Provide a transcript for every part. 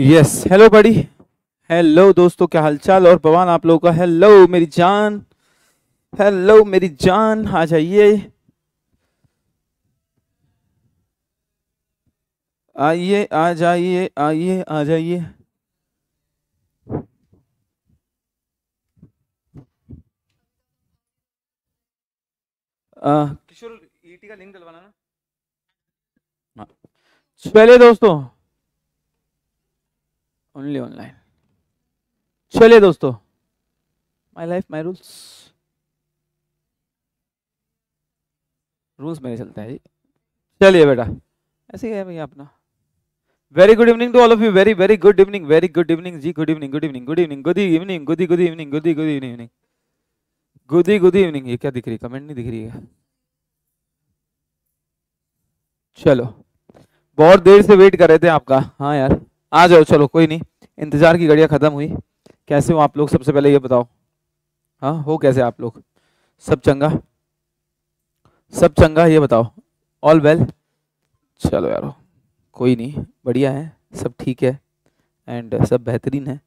Yes hello बड़ी hello दोस्तों क्या हालचाल और पवन आप लोगों का हेलो मेरी जान हेलो मेरी जान आ जाइए आइए आ जाइए आइए आ जाइए किशोर ईटी e का लिंक डलवाना ना हाँ। पहले दोस्तों ओनली ऑनलाइन चलिए दोस्तों my life my rules rules मेरे चलते हैं जी चलिए बेटा ऐसे ही है भैया अपना very good evening to all of you very very good evening very good evening जी good evening good evening good evening good evening good good evening good good evening good good evening ये क्या दिख रही है comment नहीं दिख रही है चलो बहुत देर से वेट कर रहे थे आपका हाँ यार आ जाओ चलो कोई नहीं इंतज़ार की घड़ियाँ ख़त्म हुई कैसे हो आप लोग सबसे पहले ये बताओ हाँ हो कैसे आप लोग सब चंगा सब चंगा ये बताओ ऑल वेल चलो यार कोई नहीं बढ़िया है सब ठीक है एंड सब बेहतरीन है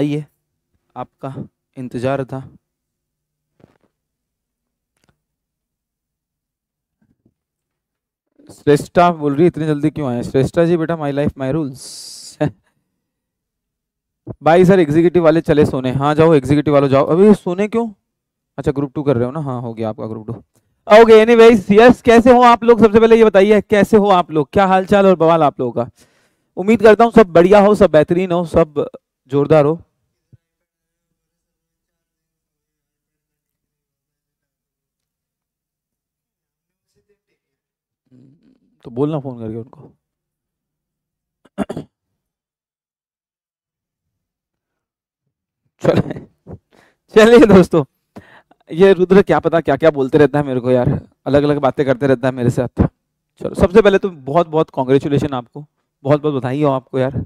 आइए आपका इंतज़ार था श्रेष्ठा बोल रही इतनी जल्दी क्यों आए श्रेष्ठा जी बेटा माय लाइफ माय रूल्स भाई सर एग्जीक्यूटिव वाले चले सोने हाँ जाओ एग्जीक्यूटिव वालों जाओ अभी सोने क्यों अच्छा ग्रुप टू कर रहे हो ना हाँ हो गया आपका group two okay anyways yes कैसे हो आप लोग सबसे पहले ये बताइए कैसे हो आप लोग क्या हालचाल और बवाल आप लोगों का उम्मीद करता हूँ सब बढ़िया हो सब बेहतरीन हो सब जोरदार हो तो बोलना फोन करके उनको चले चलिए दोस्तों ये रुद्र क्या पता क्या क्या बोलते रहता है मेरे को यार अलग अलग बातें करते रहता है मेरे साथ चलो सबसे पहले तो बहुत बहुत कॉन्ग्रेचुलेशन आपको बहुत बहुत बधाई हो आपको यार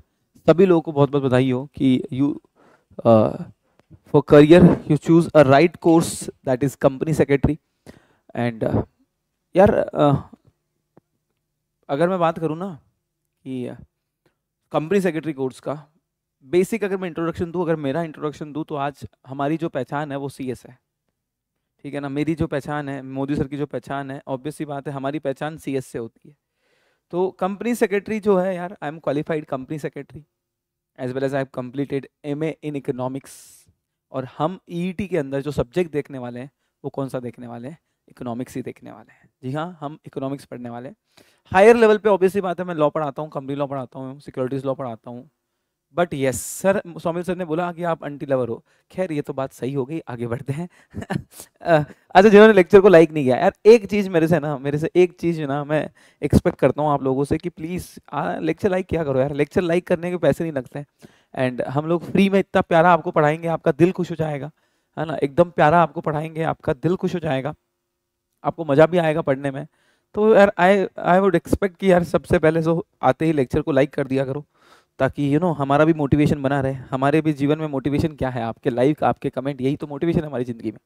सभी लोगों को बहुत बहुत बधाई हो कि you for career you choose a right course that is company secretary and यार uh, अगर मैं बात करूँ ना कि कंपनी सेक्रेटरी कोर्स का बेसिक अगर मैं इंट्रोडक्शन दूँ अगर मेरा इंट्रोडक्शन दूँ तो आज हमारी जो पहचान है वो सी है ठीक है ना मेरी जो पहचान है मोदी सर की जो पहचान है ऑब्वियसली बात है हमारी पहचान सी से होती है तो कंपनी सेक्रेटरी जो है यार I am qualified company secretary as well as I have completed M in economics और हम ई e e के अंदर जो सब्जेक्ट देखने वाले हैं वो कौन सा देखने वाले हैं इकोनॉमिक्स ही देखने वाले हैं जी हाँ हम इकोनॉमिक्स पढ़ने वाले हैं हायर लेवल पे ऑब्वियसली बात है मैं लॉ पढ़ाता हूँ कंपनी लॉ पढ़ाता हूँ सिक्योरिटीज़ लॉ पढ़ाता हूँ but yes sir Swami sir ने बोला कि आप अंटी लवर हो खैर ये तो बात सही हो गई आगे बढ़ते हैं अच्छा जिन्होंने लेक्चर को लाइक नहीं किया यार एक चीज़ मेरे से ना मेरे से एक चीज़ ना मैं एक्सपेक्ट करता हूँ आप लोगों से कि प्लीज़ लेक्चर लाइक क्या करो यार लेक्चर लाइक करने के पैसे नहीं लगते एंड हम लोग फ्री में इतना प्यारा आपको पढ़ाएंगे आपका दिल खुश हो जाएगा है ना एकदम प्यारा आपको पढ़ाएंगे आपका दिल खुश हो जाएगा आपको मज़ा भी आएगा पढ़ने में तो यार आई आई वुड एक्सपेक्ट कि यार सबसे पहले सो तो आते ही लेक्चर को लाइक कर दिया करो ताकि यू नो हमारा भी मोटिवेशन बना रहे हमारे भी जीवन में मोटिवेशन क्या है आपके लाइफ आपके कमेंट यही तो मोटिवेशन हमारी ज़िंदगी में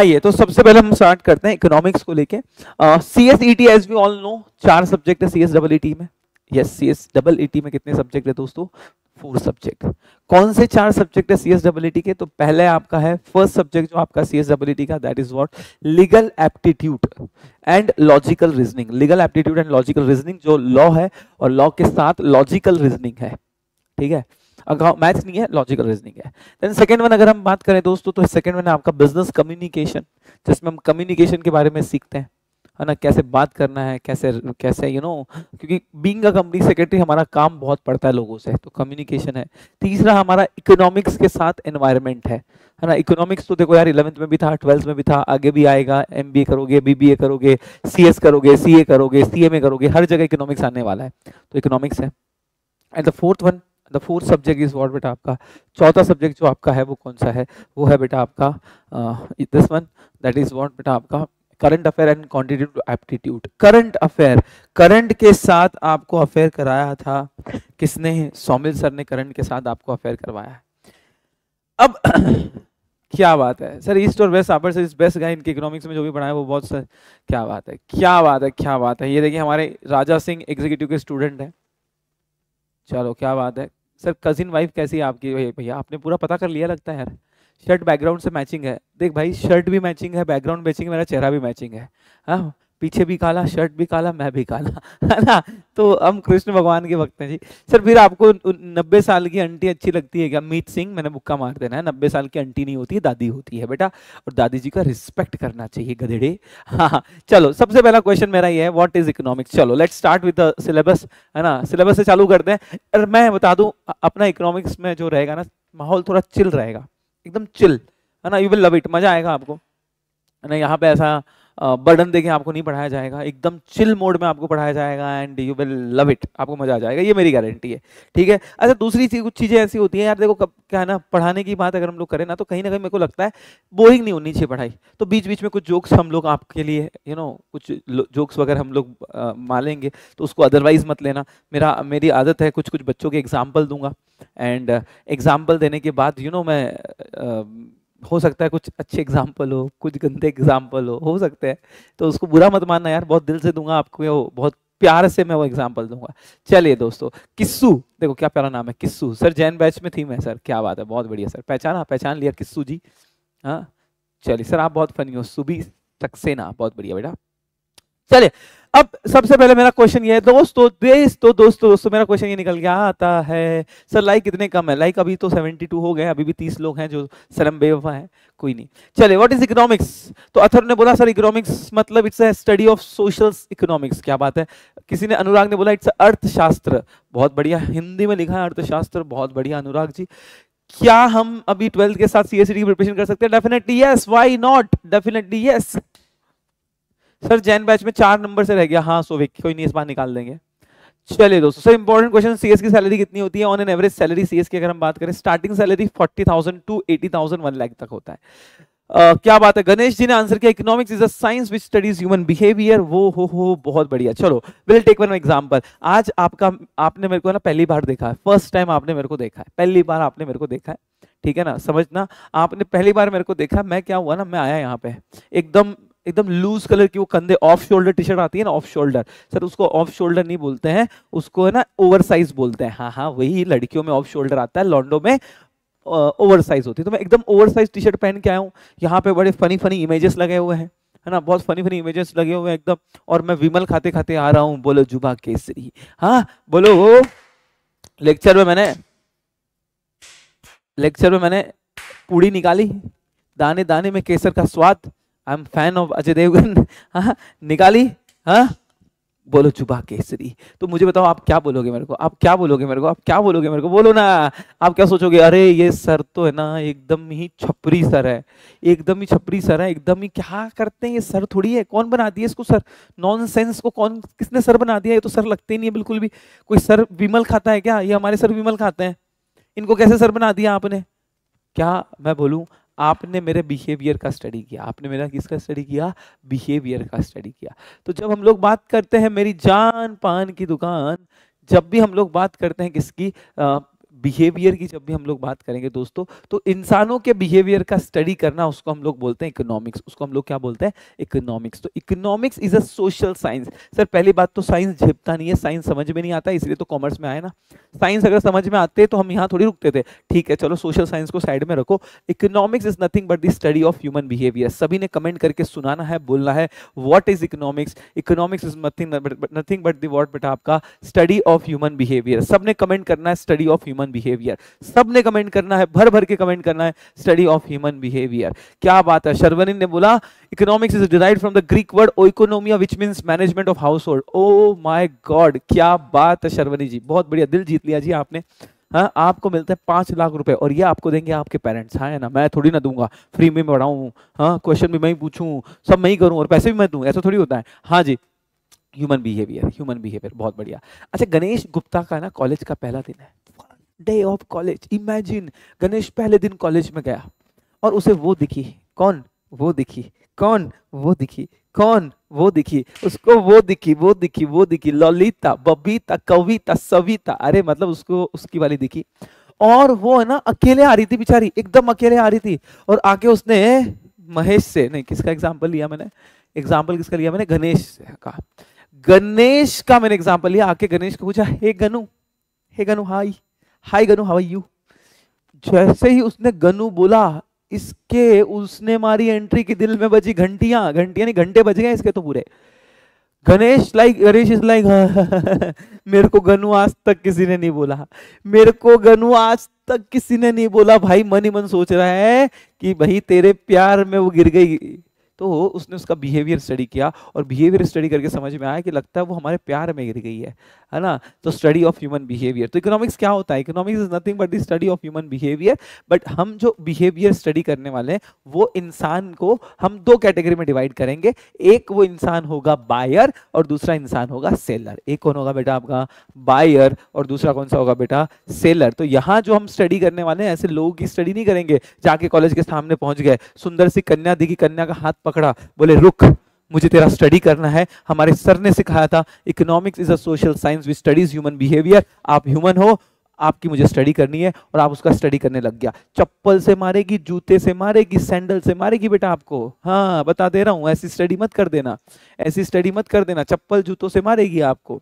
आइए तो सबसे पहले हम स्टार्ट करते हैं इकोनॉमिक्स को लेके C S E T as we all know चार सब्जेक्ट है C S double E T में yes C S double E T में कितने सब्जेक्ट है दोस्तों फोर सब्जेक्ट कौन से चार सब्जेक्ट है C S double E T के तो पहले आपका है फर्स्ट सब्जेक्ट जो आपका C S double E T का that is what legal aptitude and logical reasoning legal aptitude and logical reasoning जो लॉ है और लॉ के साथ लॉजिकल रीजनिंग है ठीक है मैथ्स हाँ, नहीं है लॉजिकल रीजनिंग है देन सेकंड वन अगर हम बात करें दोस्तों तो सेकंड वन है आपका बिजनेस कम्युनिकेशन जिसमें हम कम्युनिकेशन के बारे में सीखते हैं है ना कैसे बात करना है कैसे कैसे यू you नो know, क्योंकि बींग अ कंपनी सेक्रेटरी हमारा काम बहुत पड़ता है लोगों से तो कम्युनिकेशन है तीसरा हमारा इकोनॉमिक्स के साथ एनवायरमेंट है है ना इकोनॉमिक्स तो देखो यार इलेवंथ में भी था ट्वेल्थ में भी था आगे भी आएगा एम करोगे बी करोगे सी करोगे सी करोगे सी करोगे हर जगह इकोनॉमिक्स आने वाला है तो इकोनॉमिक्स है and the fourth one the fourth subject is what बेटा आपका चौथा सब्जेक्ट जो आपका है वो कौन सा है वो है बेटा आपका this one that is what बेटा आपका current affair and quantitative aptitude current affair current के साथ आपको अफेयर कराया था किसने सोमिल सर ने करंट के साथ आपको अफेयर करवाया अब क्या बात है सर ईस्ट और वेस्ट सर इस बेस्ट गाय इनके इकोनॉमिक्स में जो भी पढ़ाए वो बहुत सर क्या बात है क्या बात है क्या बात है ये देखिए हमारे राजा सिंह एग्जीक्यूटिव के स्टूडेंट हैं चलो क्या बात है सर कजिन वाइफ कैसी है आपकी भैया आपने पूरा पता कर लिया लगता है यार शर्ट बैकग्राउंड से मैचिंग है देख भाई शर्ट भी मैचिंग है बैकग्राउंड मैचिंग मेरा चेहरा भी मैचिंग है हाँ पीछे भी काला शर्ट भी काला मैं भी काला है ना तो हम कृष्ण भगवान के भक्त हैं जी सर फिर आपको नब्बे साल की अंटी अच्छी लगती है क्या मीत सिंह मैंने बुक्का मार देना है नब्बे साल की अंटी नहीं होती है दादी होती है बेटा और दादी जी का रिस्पेक्ट करना चाहिए गधेड़े हाँ, हाँ चलो सबसे पहला क्वेश्चन मेरा ये है व्हाट इज इकोनॉमिक्स चलो लेट स्टार्ट विद सिलेबस है ना सिलेबस से चालू करते हैं मैं बता दूँ अपना इकोनॉमिक्स में जो रहेगा ना माहौल थोड़ा चिल रहेगा एकदम चिल है ना यू विल लव इट मजा आएगा आपको है ना यहाँ पे ऐसा बर्डन देखें आपको नहीं पढ़ाया जाएगा एकदम चिल मोड में आपको पढ़ाया जाएगा and you will love it आपको मजा आ जाएगा ये मेरी गारंटी है ठीक है अच्छा दूसरी चीज कुछ चीज़ें ऐसी होती हैं यार देखो कब क्या है ना पढ़ाने की बात अगर हम लोग करें ना तो कहीं ना कहीं मेरे को लगता है बोरिंग नहीं होनी चाहिए पढ़ाई तो बीच बीच में कुछ जोक्स हम लोग आपके लिए यू नो कुछ जोक्स वगैरह हम लोग मालेंगे तो उसको अदरवाइज मत लेना मेरा मेरी आदत है कुछ कुछ बच्चों के एग्जाम्पल दूंगा एंड एग्जाम्पल देने के बाद यू नो मैं हो सकता है कुछ अच्छे एग्जाम्पल हो कुछ गंदे एग्जाम्पल हो हो सकते हैं तो उसको बुरा मत मानना यार बहुत दिल से दूंगा आपको बहुत प्यार से मैं वो एग्जाम्पल दूंगा चलिए दोस्तों किस्सू देखो क्या प्यारा नाम है किस्सू सर जैन बैच में थी मैं सर क्या बात है बहुत बढ़िया सर पहचाना पहचान लिया किस्सू जी हाँ चलिए सर आप बहुत फनी हो सुबी सक्सेना बहुत बढ़िया बेटा चलिए अब सबसे पहले मेरा क्वेश्चन ये है दोस्तों दोस्तों दोस्तों दोस्तों मेरा क्वेश्चन ये निकल गया आता है सर लाइक कितने कम है लाइक अभी तो 72 हो गए अभी भी 30 लोग हैं जो शर्म बेवफा है कोई नहीं चले व्हाट इज इकोनॉमिक्स तो अथर ने बोला सर इकोनॉमिक्स मतलब it's a study of social economics क्या बात है किसी ने अनुराग ने बोला इट्स अर्थशास्त्र बहुत बढ़िया हिंदी में लिखा है अर्थशास्त्र बहुत बढ़िया अनुराग जी क्या हम अभी ट्वेल्थ के साथ सीएसडी e की प्रिपरेशन कर सकते हैं definitely yes why not definitely yes sir Jain batch में चार नंबर से रह गया हाँ सोविक कोई नहीं इस बार निकाल देंगे चलिए दोस्तों सर इंपॉर्टेंट क्वेश्चन सीएस की सैलरी कितनी होती है on an average salary CS की अगर हम बात करें starting salary forty thousand to eighty thousand one lakh तक होता है Uh, क्या बात है गणेश जी ने आंसर किया economics is a science which studies human behaviour वो हो हो बहुत बढ़िया चलो विल टेक वन एग्जांपल आज आपका आपने मेरे को ना पहली बार देखा है फर्स्ट टाइम आपने मेरे को देखा है पहली बार आपने मेरे को देखा है ठीक है ना समझना आपने पहली बार मेरे को देखा मैं क्या हुआ ना मैं आया यहाँ पे एकदम एकदम लूज कलर की वो कंधे ऑफ शोल्डर टी शर्ट आती है ना ऑफ शोल्डर सर उसको ऑफ शोल्डर नहीं बोलते हैं उसको है ना ओवर साइज बोलते हैं हाँ हाँ वही लड़कियों में ऑफ शोल्डर आता है लॉन्डो में ओवर साइज होती है तो मैं एकदम ओवर साइज टी शर्ट पहन के आया हूँ यहाँ पे बड़े फनी फनी इमेजेस लगे हुए हैं है ना बहुत फनी फनी इमेजेस लगे हुए हैं एकदम और मैं विमल खाते खाते आ रहा हूँ बोलो जुबा केसरी हाँ बोलो वो लेक्चर में मैंने लेक्चर में मैंने पूड़ी निकाली दाने दाने में केसर का स्वाद I am fan of Ajay Devgan हाँ निकाली हाँ बोलो चुभा केसरी तो मुझे बताओ आप क्या बोलोगे मेरे को आप क्या बोलोगे मेरे को आप क्या बोलोगे मेरे को बोलो ना आप क्या सोचोगे अरे ये सर तो है ना एकदम ही छपरी सर है एकदम ही छपरी सर है एकदम ही क्या करते हैं ये सर थोड़ी है कौन बना दिया इसको सर नॉनसेंस को कौन किसने सर बना दिया ये तो सर लगते नहीं है बिल्कुल भी कोई सर विमल खाता है क्या ये हमारे सर विमल खाते हैं इनको कैसे सर बना दिया आपने क्या मैं बोलूँ आपने मेरे बिहेवियर का स्टडी किया आपने मेरा किसका स्टडी किया बिहेवियर का स्टडी किया तो जब हम लोग बात करते हैं मेरी जान पान की दुकान जब भी हम लोग बात करते हैं किसकी बिहेवियर की जब भी हम लोग बात करेंगे दोस्तों तो इंसानों के बिहेवियर का स्टडी करना उसको हम लोग बोलते हैं इकोनॉमिक्स उसको हम लोग क्या बोलते हैं इकोनॉमिक्स तो economics is a social science sir पहली बात तो साइंस झिपता नहीं है साइंस समझ में नहीं आता इसलिए तो कॉमर्स में आए ना साइंस अगर समझ में आते तो हम यहाँ थोड़ी रुकते थे ठीक है चलो सोशल साइंस को साइड में रखो economics is nothing but the study of human behaviour सभी ने कमेंट करके सुनाना है बोलना है what is economics economics is nothing nothing but that what आपका स्टडी ऑफ ह्यूमन बिहेवियर ने कमेंट करना है स्टडी ऑफ ह्यूमन बिहेवियर सब ने कमेंट करना है भर भर के कमेंट करना है स्टडी ऑफ ह्यूमन बिहेवियर क्या बात है शर्वनिन ने बोला economics is derive from the Greek word oikonomia which means management of household oh my god क्या बात है शर्वनी जी बहुत बढ़िया दिल जीत लिया जी आपने हाँ आपको मिलता है पांच लाख रुपए और ये आपको देंगे आपके पेरेंट्स हाँ है ना मैं थोड़ी ना दूंगा फ्री में पढ़ाऊँ हाँ क्वेश्चन भी मैं ही पूछूँ सब मैं ही करूँ और पैसे भी मैं दूँ ऐसा थोड़ी होता है हाँ जी ह्यूमन बिहेवियर ह्यूमन बिहेवियर बहुत बढ़िया अच्छा गणेश गुप्ता का ना कॉलेज का पहला दिन है day of college imagine Ganesh पहले दिन कॉलेज में गया और उसे वो दिखी कौन वो दिखी कौन वो दिखी कौन वो दिखी उसको वो दिखी वो दिखी वो दिखी ललिता बबीता कविता सविता अरे मतलब उसको उसकी वाली दिखी और वो है ना अकेले आ रही थी बिचारी एकदम अकेले आ रही थी और आके उसने महेश से नहीं किसका एग्जाम्पल लिया मैंने एग्जाम्पल किसका लिया मैंने गणेश का गणेश का मैंने एग्जाम्पल लिया आके गणेश को पूछा hey Ganu hey Ganu hi hi Ganu how you जैसे ही उसने गनु बोला इसके उसने मारी एंट्री की दिल में बची घंटियां घंटियां नहीं घंटे बज गए इसके तो पूरे Ganesh like Ganesh is like मेरे को गनु आज तक किसी ने नहीं बोला मेरे को गनु आज तक किसी ने नहीं बोला भाई मन ही मन सोच रहा है कि भाई तेरे प्यार में वो गिर गई तो उसने उसका बिहेवियर स्टडी किया और बिहेवियर स्टडी करके समझ में आया कि लगता है वो हमारे प्यार में गिर गई है है ना तो स्टडी ऑफ ह्यूमन बिहेवियर तो इकोनॉमिक्स क्या होता है economics is nothing but the study of human behaviour but हम जो बिहेवियर स्टडी करने वाले हैं वो इंसान को हम दो कैटेगरी में डिवाइड करेंगे एक वो इंसान होगा बायर और दूसरा इंसान होगा सेलर एक कौन होगा बेटा आपका बायर और दूसरा कौन सा होगा बेटा सेलर तो यहाँ जो हम स्टडी करने वाले हैं ऐसे लोगों की स्टडी नहीं करेंगे जाके कॉलेज के सामने पहुंच गए सुंदर सी कन्या दिखी कन्या का हाथ पकड़ा बोले रुक मुझे तेरा स्टडी करना है हमारे सर ने सिखाया था economics is a social science we studies human behaviour आप ह्यूमन हो आपकी मुझे स्टडी करनी है और आप उसका स्टडी करने लग गया चप्पल से मारेगी जूते से मारेगी सैंडल से मारेगी बेटा आपको हाँ बता दे रहा हूँ ऐसी स्टडी मत कर देना ऐसी स्टडी मत कर देना चप्पल जूतों से मारेगी आपको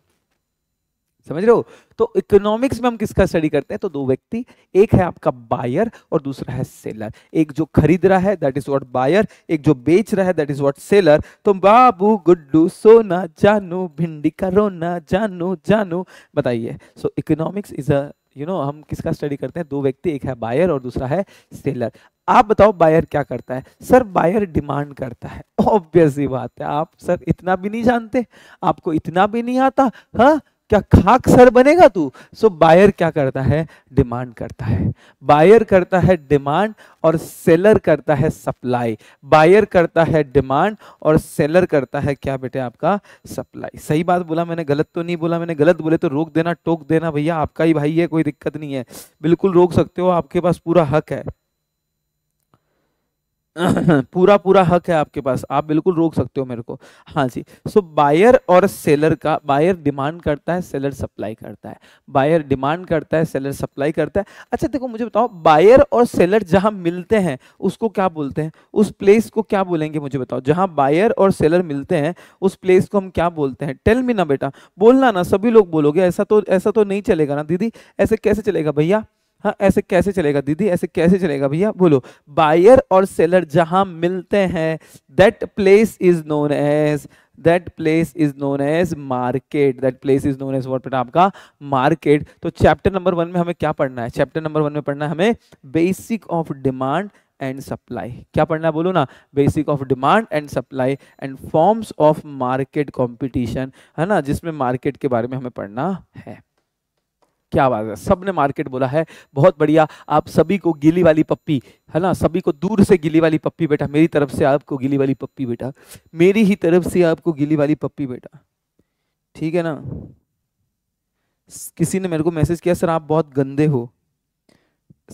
समझ रहे हो तो इकोनॉमिक्स में हम किसका स्टडी करते हैं तो दो व्यक्ति एक है आपका बायर और दूसरा है सेलर एक जो खरीद रहा है दैट इज व्हाट बायर एक जो बेच रहा है दैट इज व्हाट सेलर तो बाबू गुड्डू सोना जानो भिंडी का रोना जानो जानो बताइए so economics is a you know हम किसका स्टडी करते हैं दो व्यक्ति एक है बायर और दूसरा है सेलर आप बताओ बायर क्या करता है सर बायर डिमांड करता है ऑब्वियस ही बात है आप सर इतना भी नहीं जानते आपको इतना भी नहीं आता हाँ क्या खाक सर बनेगा तू सो बायर क्या करता है डिमांड करता है बायर करता है डिमांड और सेलर करता है सप्लाई बायर करता है डिमांड और सेलर करता है क्या बेटे आपका सप्लाई सही बात बोला मैंने गलत तो नहीं बोला मैंने गलत बोले तो रोक देना टोक देना भैया आपका ही भाई है कोई दिक्कत नहीं है बिल्कुल रोक सकते हो आपके पास पूरा हक है पूरा पूरा हक है आपके पास आप बिल्कुल रोक सकते हो मेरे को हाँ जी सो so, बायर और सेलर का बायर डिमांड करता है सेलर सप्लाई करता है बायर डिमांड करता है सेलर सप्लाई करता है अच्छा देखो मुझे बताओ बायर और सेलर जहाँ मिलते हैं उसको क्या बोलते हैं उस प्लेस को क्या बोलेंगे मुझे बताओ जहाँ बायर और सेलर मिलते हैं उस प्लेस को हम क्या बोलते हैं टेल मी ना बेटा बोलना ना सभी लोग बोलोगे ऐसा तो ऐसा तो नहीं चलेगा ना दीदी ऐसे कैसे चलेगा भैया हाँ ऐसे कैसे चलेगा दीदी ऐसे कैसे चलेगा भैया बोलो बायर और सेलर जहाँ मिलते हैं that place is known as that place is known as market that place is known as what बेटा आपका मार्केट तो चैप्टर नंबर वन में हमें क्या पढ़ना है चैप्टर नंबर वन में पढ़ना है हमें basic of demand and supply क्या पढ़ना है बोलो ना basic of demand and supply and forms of market competition है ना जिसमें मार्केट के बारे में हमें पढ़ना है क्या बात है सब ने मार्केट बोला है बहुत बढ़िया आप सभी को गिली वाली पप्पी है ना सभी को दूर से गिली वाली पप्पी बेटा मेरी तरफ से आपको गिली वाली पप्पी बेटा मेरी ही तरफ से आपको गिली वाली पप्पी बेटा ठीक है ना किसी ने मेरे को मैसेज किया सर आप बहुत गंदे हो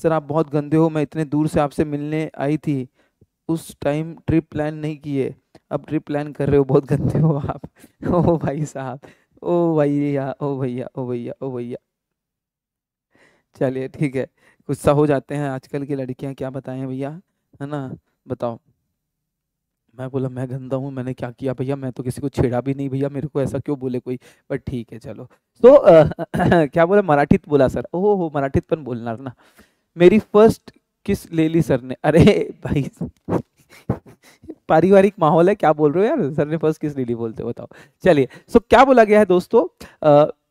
सर आप बहुत गंदे हो मैं इतने दूर से आपसे मिलने आई थी उस टाइम ट्रिप प्लान नहीं किए अब ट्रिप प्लान कर रहे हो बहुत गंदे हो आप ओ भाई साहब ओ भैया ओ भैया ओ भैया ओ भैया चलिए ठीक है गुस्सा हो जाते हैं आजकल की लड़कियां क्या बताएं भैया है ना बताओ मैं बोला मैं गंदा हूँ मैंने क्या किया भैया मैं तो किसी को छेड़ा भी नहीं भैया मेरे को ऐसा क्यों बोले कोई बट ठीक है चलो तो आ, क्या बोला मराठीत बोला सर ओ हो मराठीत पर बोलना ना मेरी फर्स्ट किस ले ली सर ने अरे भाई पारिवारिक माहौल है क्या बोल रहे हो यार सर ने फर्स्ट किस ले ली बोलते बताओ चलिए सो क्या बोला गया है दोस्तों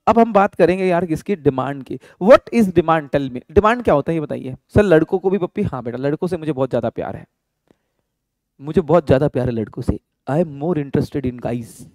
अब हम बात करेंगे यार किसकी डिमांड की what is demand tell me demand क्या होता है ये बताइए सर लड़कों को भी पप्पी हाँ बेटा लड़कों से मुझे बहुत ज़्यादा प्यार है मुझे बहुत ज़्यादा प्यार है लड़कों से I am more interested in guys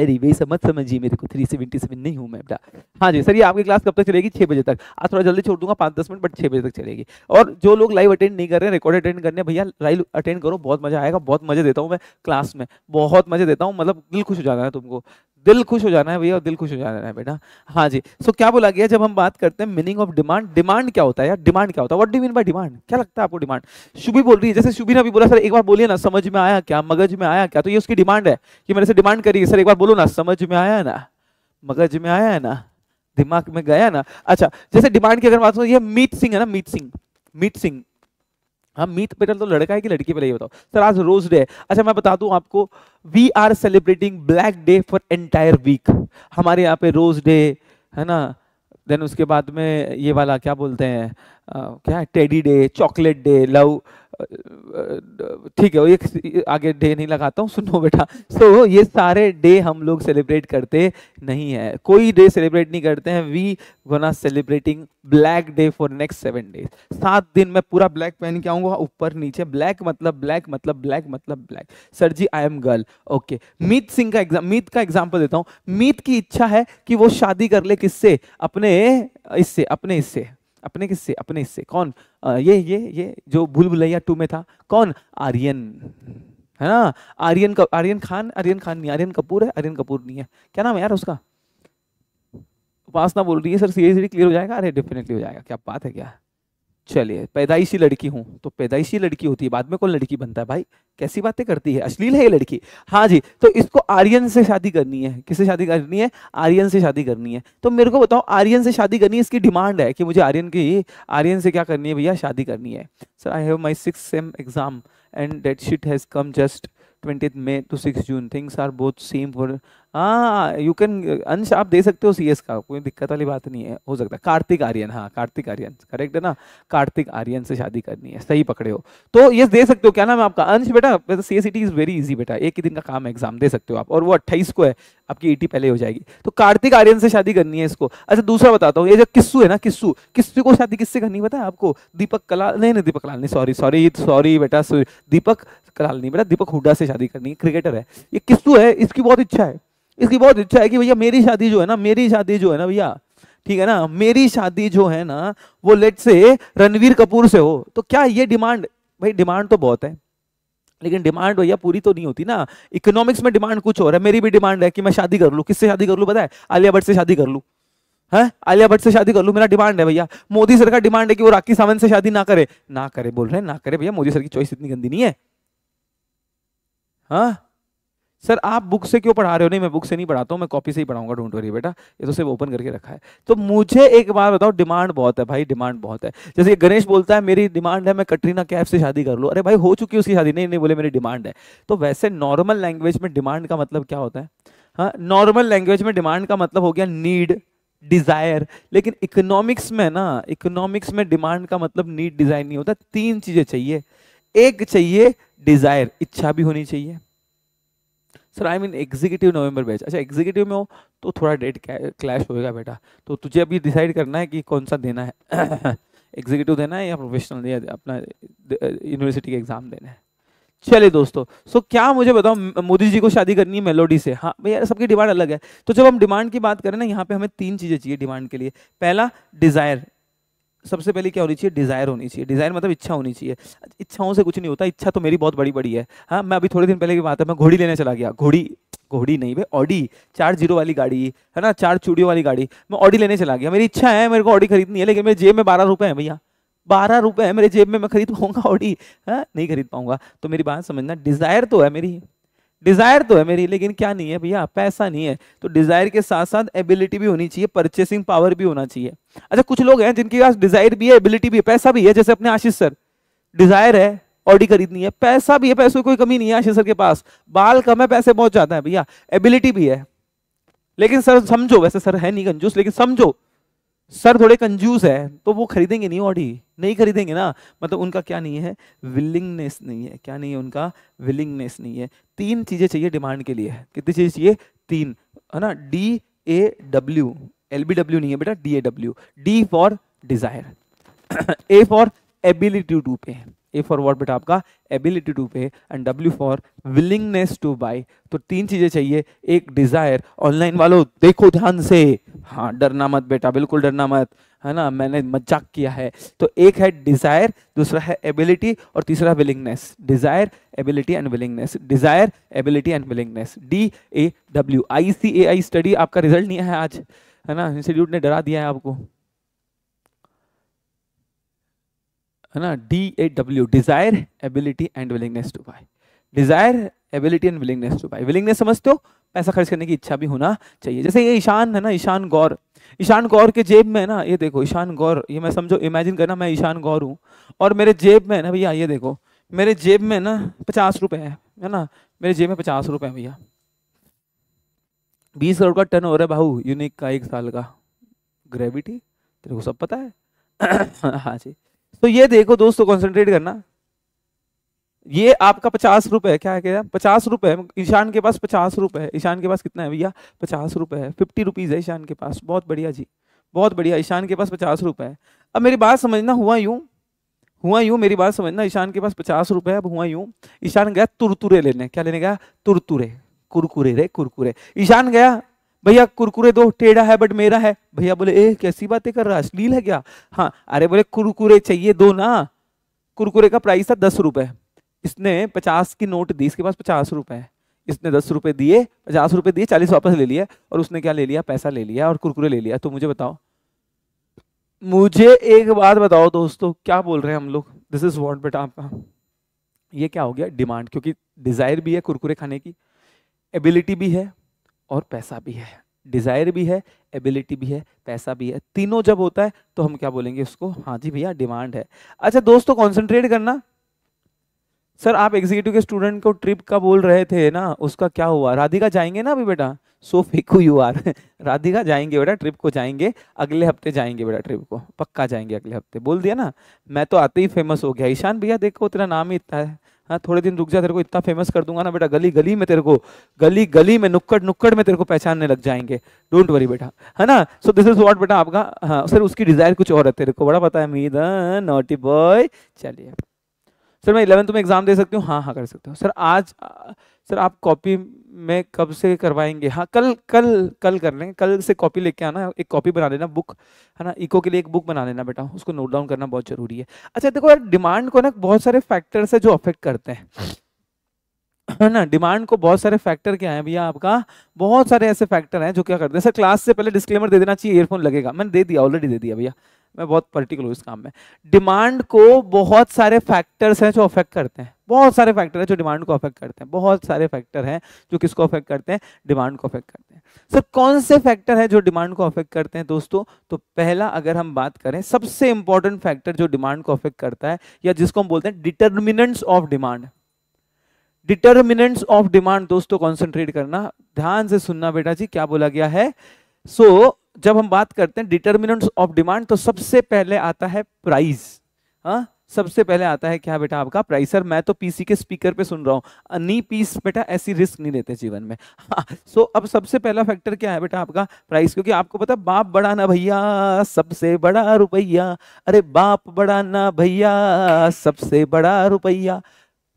अरे वैसा समझ समझिए मेरे को थ्री सेवेंटी सेवन नहीं हूँ मैं बेटा हाँ जी सर ये आपकी क्लास कब तक चलेगी छः बजे तक आज थोड़ा जल्दी छोड़ दूंगा पाँच दस मिनट बट छः बजे तक चलेगी और जो लोग लाइव अटेंड नहीं कर रहे हैं रिकॉर्ड अटेंड करने भैया लाइव अटेंड करो बहुत मजा आएगा बहुत मजा देता हूँ मैं क्लास में बहुत मजा देता हूँ मतलब दिल खुश हो जाना है तुमको दिल खुश हो जाना है भैया दिल खुश हो जाना है बेटा हाँ जी सो so, क्या बोला गया जब हम बात करते हैं मीनिंग ऑफ डिमांड डिमांड क्या होता है यार डिमांड क्या होता है what do mean by demand क्या लगता है आपको डिमांड शुभी बोल रही है जैसे शुभी ने अभी बोला सर एक बार बोलिए ना समझ में आया क्या मगज में आया क्या तो ये उसकी डिमांड है कि मेरे से डिमांड करिए सर एक बार बोलो ना समझ में आया ना मगज में आया है ना दिमाग में गया ना अच्छा जैसे डिमांड की अगर बात करें ये मीत सिंह है ना मीत सिंह मीत सिंह हम हाँ, मीत पेटल तो लड़का है कि लड़की पहले ये बताओ सर आज रोज डे अच्छा मैं बता दूं आपको we are celebrating black day for entire week हमारे यहाँ पे रोज डे है ना देन उसके बाद में ये वाला क्या बोलते हैं क्या teddy day chocolate day love ठीक है वो आगे डे नहीं लगाता हूँ सुनो बेटा सो so, ये सारे डे हम लोग सेलिब्रेट करते नहीं है कोई डे सेलिब्रेट नहीं करते हैं we wanna celebrating black day for next seven days सात दिन मैं पूरा ब्लैक पहन के आऊँगा ऊपर नीचे ब्लैक मतलब ब्लैक मतलब ब्लैक मतलब black sir ji I am girl okay Meet Singh का एग्जाम मीत का एग्जाम्पल देता हूँ मीत की इच्छा है कि वो शादी कर ले किससे अपने इससे अपने इससे अपने किससे अपने इससे कौन आ, ये ये ये जो भूल भुलैया टू में था कौन आर्यन है ना आर्यन का आर्यन खान आर्यन खान नहीं आर्यन कपूर है आर्यन कपूर नहीं है क्या नाम है यार उसका उपासना बोल रही है सर सीरियसली क्लियर हो जाएगा अरे डेफिनेटली हो जाएगा क्या बात है क्या चलिए पैदाइशी लड़की हूँ तो पैदाइशी लड़की होती है बाद में कौन लड़की बनता है भाई कैसी बातें करती है अश्लील है ये लड़की हाँ जी तो इसको आर्यन से शादी करनी है किससे शादी करनी है आर्यन से शादी करनी है तो मेरे को बताओ आर्यन से शादी करनी है इसकी डिमांड है कि मुझे आर्यन की आर्यन से क्या करनी है भैया शादी करनी है sir I have my six sem exam and date sheet has come just twenty May to six June things are both same for हाँ यू कैन अंश आप दे सकते हो सी एस का कोई दिक्कत वाली बात नहीं है हो सकता है कार्तिक आर्यन हाँ कार्तिक आर्यन करेक्ट है ना कार्तिक आर्यन से शादी करनी है सही पकड़े हो तो ये दे सकते हो क्या नाम है आपका अंश बेटा C S is very easy बेटा एक ही दिन का काम है एग्जाम दे सकते हो आप और वो अट्ठाईस को है आपकी ईटी पहले हो जाएगी तो कार्तिक आर्यन से शादी करनी है इसको अच्छा दूसरा बताता हूँ ये जो किस्सू है ना किस्सू किस्सू को शादी किससे करनी पता है आपको दीपक कला नहीं नहीं दीपक कला नहीं सॉरी सॉरी सॉरी बेटा दीपक कला नहीं बेटा दीपक हुड्डा से शादी करनी है क्रिकेटर है ये किस्सू है इसकी बहुत इच्छा है इसकी बहुत इच्छा है कि भैया मेरी शादी जो है ना मेरी शादी जो है ना भैया ठीक है ना मेरी शादी जो है ना वो लेट से रणवीर कपूर से हो तो क्या ये डिमांड भाई डिमांड तो बहुत है लेकिन डिमांड भैया पूरी तो नहीं होती ना इकोनॉमिक्स में डिमांड कुछ और है मेरी भी डिमांड है कि मैं शादी कर लूँ किससे शादी कर लूँ बताए आलिया भट्ट से शादी कर लूँ है आलिया भट्ट से शादी कर लूँ मेरा डिमांड है भैया मोदी सर का डिमांड है कि वो राखी सावंत से शादी ना करे ना करे बोल रहे ना करे भैया मोदी सर की चॉइस इतनी गंदी नहीं है हाँ सर आप बुक से क्यों पढ़ा रहे हो नहीं मैं बुक से नहीं पढ़ाता हूँ मैं कॉपी से ही पढ़ाऊंगा डोंट वरी बेटा ये तो सिर्फ ओपन करके रखा है तो मुझे एक बात बताओ डिमांड बहुत है भाई डिमांड बहुत है जैसे गणेश बोलता है मेरी डिमांड है मैं कटरीना कैफ से शादी कर लूँ अरे भाई हो चुकी उसकी शादी नहीं नहीं बोले मेरी डिमांड है तो वैसे नॉर्मल लैंग्वेज में डिमांड का मतलब क्या होता है हाँ नॉर्मल लैंग्वेज में डिमांड का मतलब हो गया नीड डिजायर लेकिन इकोनॉमिक्स में ना इकोनॉमिक्स में डिमांड का मतलब नीड डिजायर नहीं होता तीन चीजें चाहिए एक चाहिए डिजायर इच्छा भी होनी चाहिए sir I mean executive November batch अच्छा एग्जीक्यूटिव में हो तो थोड़ा डेट क्लैश होएगा बेटा तो तुझे अभी डिसाइड करना है कि कौन सा देना है एग्जीक्यूटिव देना है या प्रोफेशनल या अपना यूनिवर्सिटी के एग्जाम देना है चलिए दोस्तों सो so, क्या मुझे बताओ मोदी जी को शादी करनी है मेलोडी से हाँ भैया सबकी डिमांड अलग है तो जब हम डिमांड की बात करें ना यहाँ पे हमें तीन चीज़ें चाहिए डिमांड के लिए पहला डिज़ायर सबसे पहले क्या होनी चाहिए डिज़ायर होनी चाहिए डिज़ायर मतलब इच्छा होनी चाहिए इच्छाओं से कुछ नहीं होता इच्छा तो मेरी बहुत बड़ी बड़ी है हाँ मैं अभी थोड़े दिन पहले की बात है मैं घोड़ी लेने चला गया घोड़ी घोड़ी नहीं भाई ऑडी चार जीरो वाली गाड़ी है ना चार चूड़ियों वाली गाड़ी मैं ऑडी लेने चला गया मेरी इच्छा है मेरे को ऑडी खरीदनी है लेकिन मेरे जेब में बारह रुपये हैं भैया बारह रुपये है मेरे जेब में मैं खरीद पाऊंगा ऑडी हाँ नहीं खरीद पाऊंगा तो मेरी बात समझना डिज़ायर तो है मेरी डिजायर तो है मेरी लेकिन क्या नहीं है भैया पैसा नहीं है तो डिजायर के साथ साथ एबिलिटी भी होनी चाहिए परचेसिंग पावर भी होना चाहिए अच्छा कुछ लोग हैं जिनके पास डिजायर भी है एबिलिटी भी है पैसा भी है जैसे अपने आशीष सर डिजायर है ऑडी खरीदनी है पैसा भी है पैसों की कोई कमी नहीं है आशीष सर के पास बाल कम है पैसे बहुत ज्यादा है भैया एबिलिटी भी है लेकिन सर समझो वैसे सर है नहीं कंजूस लेकिन समझो सर थोड़े कंजूस है तो वो खरीदेंगे नहीं ऑडी नहीं खरीदेंगे ना मतलब उनका क्या नहीं है विलिंगनेस नहीं है क्या नहीं है उनका विलिंगनेस नहीं है तीन चीज़ें चाहिए डिमांड के लिए कितनी चीज़ें चाहिए तीन है ना D A W L B W नहीं है बेटा D A W D for desire A for ability to pay A for what बेटा आपका ability to pay and W for willingness to buy तो तीन चीज़ें चाहिए एक डिज़ायर ऑनलाइन वालों देखो ध्यान से हाँ डरना मत बेटा बिल्कुल डरना मत है ना मैंने मजाक किया है तो एक है डिज़ायर दूसरा है एबिलिटी और तीसरा willingness desire ability and willingness desire ability and willingness D A W I C A I study आपका रिजल्ट नहीं है आज है ना इंस्टीट्यूट ने डरा दिया है आपको है ना D A W desire ability and willingness to buy desire ability and willingness to buy willingness समझते हो पैसा खर्च करने की इच्छा भी होना चाहिए जैसे ये ईशान है ना ईशान गौर ईशान गौर के जेब में है ना ये देखो ईशान गौर ये मैं समझो इमेजिन करना मैं ईशान गौर हूँ और मेरे जेब में है ना भैया ये देखो मेरे जेब में ना पचास रुपये है है ना मेरे जेब में पचास रुपये है भैया बीस करोड़ का टर्न ओवर है भाऊ यूनिक का एक साल का ग्रेविटी तेरे को सब पता है हाँ जी तो ये देखो दोस्तों कॉन्सेंट्रेट करना ये आपका पचास रुपए है क्या है क्या पचास रुपए ईशान के पास पचास रुपए है ईशान के पास कितना है भैया पचास रुपए है फिफ्टी रुपीज है ईशान के पास बहुत बढ़िया जी बहुत बढ़िया ईशान के पास पचास रुपए है अब मेरी बात समझना हुआ यूं हुआ यूं मेरी बात समझना ईशान के पास पचास रुपए है अब हुआ यूं ईशान गया तुरतुरे लेने क्या लेने गया तुरतुरे कुरकुरे रे कुरकुरे ईशान गया भैया कुरकुरे दो टेढ़ा है बट मेरा है भैया बोले ए कैसी बातें कर रहा अश्लील है क्या हाँ अरे बोले कुरकुरे चाहिए दो ना कुरकुरे का प्राइस था दस रुपए इसने पचास की नोट दी इसके पास पचास रुपए है इसने दस रुपए दिए पचास रुपए दिए चालीस वापस ले लिया और उसने क्या ले लिया पैसा ले लिया और कुरकुरे ले लिया तो मुझे बताओ मुझे एक बात बताओ दोस्तों क्या बोल रहे हैं हम लोग दिस इज वॉट बेटा आपका ये क्या हो गया डिमांड क्योंकि डिज़ायर भी है कुरकुरे खाने की एबिलिटी भी है और पैसा भी है डिज़ायर भी है एबिलिटी भी है पैसा भी है तीनों जब होता है तो हम क्या बोलेंगे उसको हाँ जी भैया डिमांड है अच्छा दोस्तों कॉन्सेंट्रेट करना सर आप एग्जीक्यूटिव के स्टूडेंट को ट्रिप का बोल रहे थे ना उसका क्या हुआ राधिका जाएंगे ना अभी बेटा सो फेकू यू आर राधिका जाएंगे बेटा ट्रिप को जाएंगे अगले हफ्ते जाएंगे बेटा ट्रिप को पक्का जाएंगे अगले हफ्ते बोल दिया ना मैं तो आते ही फेमस हो गया ईशान भैया देखो तेरा नाम ही इतना है हाँ थोड़े दिन रुक जा तेरे को इतना फेमस कर दूंगा ना बेटा गली गली में तेरे को गली गली में नुक्कड़ नुक्कड़ में तेरे को पहचानने लग जाएंगे डोंट वरी बेटा है ना सो दिस इज वॉट बेटा आपका हाँ सर उसकी डिजायर कुछ और है तेरे को बड़ा पता है मीद नॉटी बॉय चलिए सर मैं इलेवंथ में एग्ज़ाम दे सकती हूँ हाँ हाँ कर सकते हो सर आज सर आप कॉपी में कब से करवाएंगे हाँ कल कल कल कर लेंगे कल से कॉपी लेके आना एक कॉपी बना लेना बुक है ना इको के लिए एक बुक बना लेना बेटा उसको नोट डाउन करना बहुत ज़रूरी है अच्छा देखो यार डिमांड को ना बहुत सारे फैक्टर्स है जो अफेक्ट करते हैं है ना डिमांड को बहुत सारे फैक्टर क्या है भैया आपका बहुत सारे ऐसे फैक्टर हैं जो क्या करते हैं सर क्लास से पहले डिस्क्लेमर दे देना चाहिए ईयरफोन लगेगा मैंने दे दिया ऑलरेडी दे दिया भैया मैं बहुत पर्टिकुलर हूँ इस काम में डिमांड को बहुत सारे फैक्टर्स हैं जो अफेक्ट करते हैं बहुत सारे फैक्टर हैं जो डिमांड को अफेक्ट करते हैं बहुत सारे फैक्टर हैं जो किसको अफेक्ट करते हैं डिमांड को अफेक्ट करते हैं सर कौन से फैक्टर हैं जो डिमांड को अफेक्ट करते हैं दोस्तों तो पहला अगर हम बात करें सबसे इंपॉर्टेंट फैक्टर जो डिमांड को अफेक्ट करता है या जिसको हम बोलते हैं determinants of demand determinants of demand दोस्तों कॉन्सेंट्रेट करना ध्यान से सुनना बेटा जी क्या बोला गया है सो so, जब हम बात करते हैं डिटर्मिनेंट्स ऑफ डिमांड तो सबसे पहले आता है प्राइस हाँ सबसे पहले आता है क्या बेटा आपका प्राइस सर मैं तो पीसी के स्पीकर पे सुन रहा हूँ नी पीस बेटा ऐसी रिस्क नहीं लेते जीवन में हाँ सो अब सबसे पहला फैक्टर क्या है बेटा आपका प्राइस क्योंकि आपको पता बाप बड़ा ना भैया सबसे बड़ा रुपया अरे बाप बड़ा ना भैया सबसे बड़ा रुपया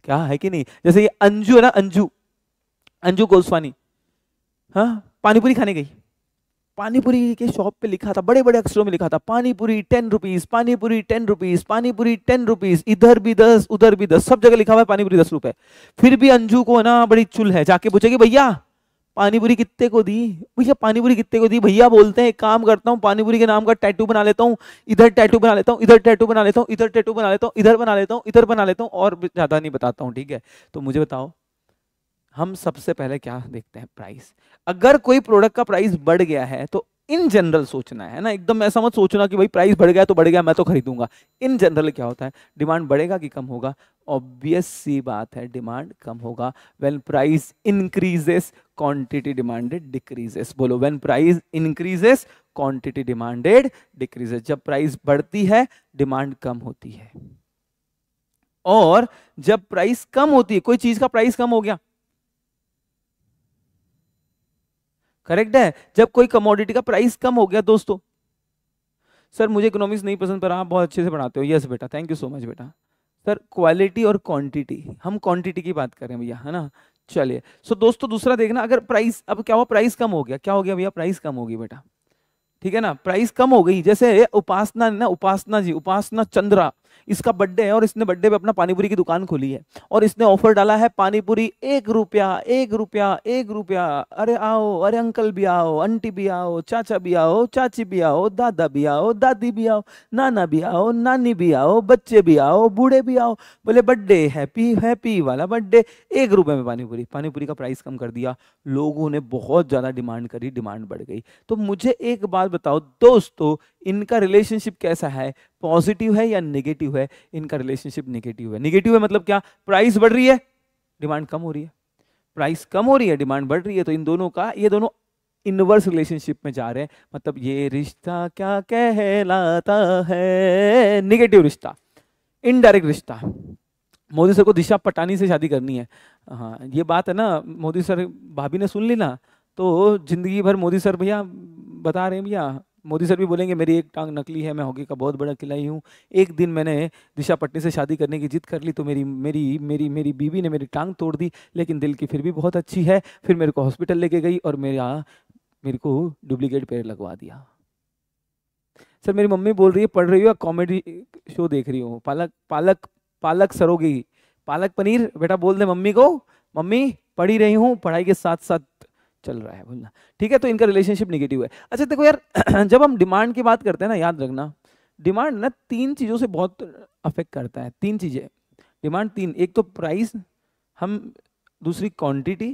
क्या है कि नहीं जैसे ये अंजू है ना अंजू अंजू गोस्वानी हाँ पानीपुरी खाने गई पानीपुरी के शॉप पे लिखा था बड़े बड़े अक्षरों में लिखा था panipuri ten rupees panipuri ten rupees panipuri ten rupees इधर भी दस उधर भी दस सब जगह लिखा हुआ है पानीपुरी दस रुपए फिर भी अंजू को ना बड़ी चुल है जाके पूछेगी भैया पानीपुरी कितने को दी भैया पानीपुरी कितने को दी भैया बोलते हैं काम करता हूँ पानीपुरी के नाम का टैटू बना लेता हूँ इधर टैटू बना लेता हूँ इधर टैटू बना लेता हूँ इधर टैटू बना लेता हूँ इधर बना लेता हूँ इधर बना लेता हूँ और ज़्यादा नहीं बताता हूँ ठीक है तो मुझे बताओ हम सबसे पहले क्या देखते हैं प्राइस अगर कोई प्रोडक्ट का प्राइस बढ़ गया है तो इन जनरल सोचना है ना एकदम ऐसा मत सोचना कि भाई प्राइस बढ़ गया तो बढ़ गया मैं तो खरीदूंगा इन जनरल क्या होता है डिमांड बढ़ेगा कि कम होगा ऑब्वियस सी बात है डिमांड कम होगा when price increases quantity demanded decreases बोलो when price increases quantity demanded decreases जब प्राइस बढ़ती है डिमांड कम होती है और जब प्राइस कम होती है कोई चीज का प्राइस कम हो गया करेक्ट है जब कोई कमोडिटी का प्राइस कम हो गया दोस्तों सर मुझे इकोनॉमिक्स नहीं पसंद पर आप बहुत अच्छे से पढ़ाते हो यस बेटा थैंक यू सो मच बेटा सर क्वालिटी और क्वांटिटी हम क्वांटिटी की बात कर रहे हैं भैया है ना चलिए सो so, दोस्तों दूसरा देखना अगर प्राइस अब क्या हुआ प्राइस कम हो गया क्या हो गया भैया प्राइस कम होगी बेटा ठीक है ना प्राइस कम हो गई जैसे उपासना ना उपासना जी उपासना चंद्रा इसका बर्थडे है और इसने बर्थडे पे अपना पानीपुरी की दुकान खोली है और इसने ऑफर डाला है पानीपुरी एक रुपया एक रुपया एक रुपया अरे आओ अरे अंकल भी आओ आंटी भी आओ चाचा भी आओ चाची भी आओ दादा भी आओ दादी भी आओ नाना भी आओ नानी भी आओ बच्चे भी आओ बूढ़े भी आओ बोले बर्थडे हैप्पी हैप्पी वाला बर्थडे एक रुपये में पानीपुरी पानीपुरी का प्राइस कम कर दिया लोगों ने बहुत ज़्यादा डिमांड करी डिमांड बढ़ गई तो मुझे एक बात बताओ दोस्तों इनका रिलेशनशिप कैसा है पॉजिटिव है या नेगेटिव है इनका रिलेशनशिप नेगेटिव है नेगेटिव है मतलब क्या प्राइस बढ़ रही है डिमांड कम हो रही है प्राइस कम हो रही है डिमांड बढ़ रही है तो इन दोनों का ये दोनों इनवर्स रिलेशनशिप में जा रहे हैं मतलब ये रिश्ता क्या कहलाता है निगेटिव रिश्ता इनडायरेक्ट रिश्ता मोदी सर को दिशा पटानी से शादी करनी है हाँ ये बात है ना मोदी सर भाभी ने सुन ली ना तो जिंदगी भर मोदी सर भैया बता रहे हैं भैया मोदी सर भी बोलेंगे मेरी एक टांग नकली है मैं हॉकी का बहुत बड़ा खिलाई हूँ एक दिन मैंने दिशा पटनी से शादी करने की जिद कर ली तो मेरी मेरी मेरी मेरी बीवी ने मेरी टांग तोड़ दी लेकिन दिल की फिर भी बहुत अच्छी है फिर मेरे को हॉस्पिटल लेके गई और मेरा मेरे को डुप्लीकेट पैर लगवा दिया सर मेरी मम्मी बोल रही है पढ़ रही हो या कॉमेडी शो देख रही हो पालक पालक पालक सरोगी पालक पनीर बेटा बोल दे मम्मी को मम्मी पढ़ी रही हूँ पढ़ाई के साथ साथ चल रहा है बोलना ठीक है तो इनका रिलेशनशिप निगेटिव है अच्छा देखो यार जब हम डिमांड की बात करते हैं ना याद रखना डिमांड ना तीन चीज़ों से बहुत अफेक्ट करता है तीन चीज़ें डिमांड तीन एक तो प्राइस हम दूसरी क्वांटिटी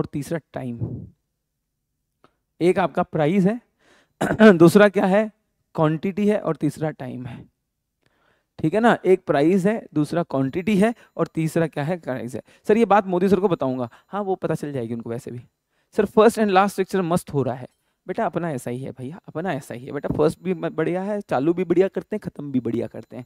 और तीसरा टाइम एक आपका प्राइस है दूसरा क्या है क्वांटिटी है और तीसरा टाइम है ठीक है ना एक प्राइस है दूसरा क्वांटिटी है और तीसरा क्या है प्राइस है सर ये बात मोदी सर को बताऊंगा हाँ वो पता चल जाएगी उनको वैसे भी sir first and last lecture मस्त हो रहा है बेटा अपना ऐसा ही है भैया अपना ऐसा ही है बेटा फर्स्ट भी बढ़िया है चालू भी बढ़िया करते हैं ख़त्म भी बढ़िया करते हैं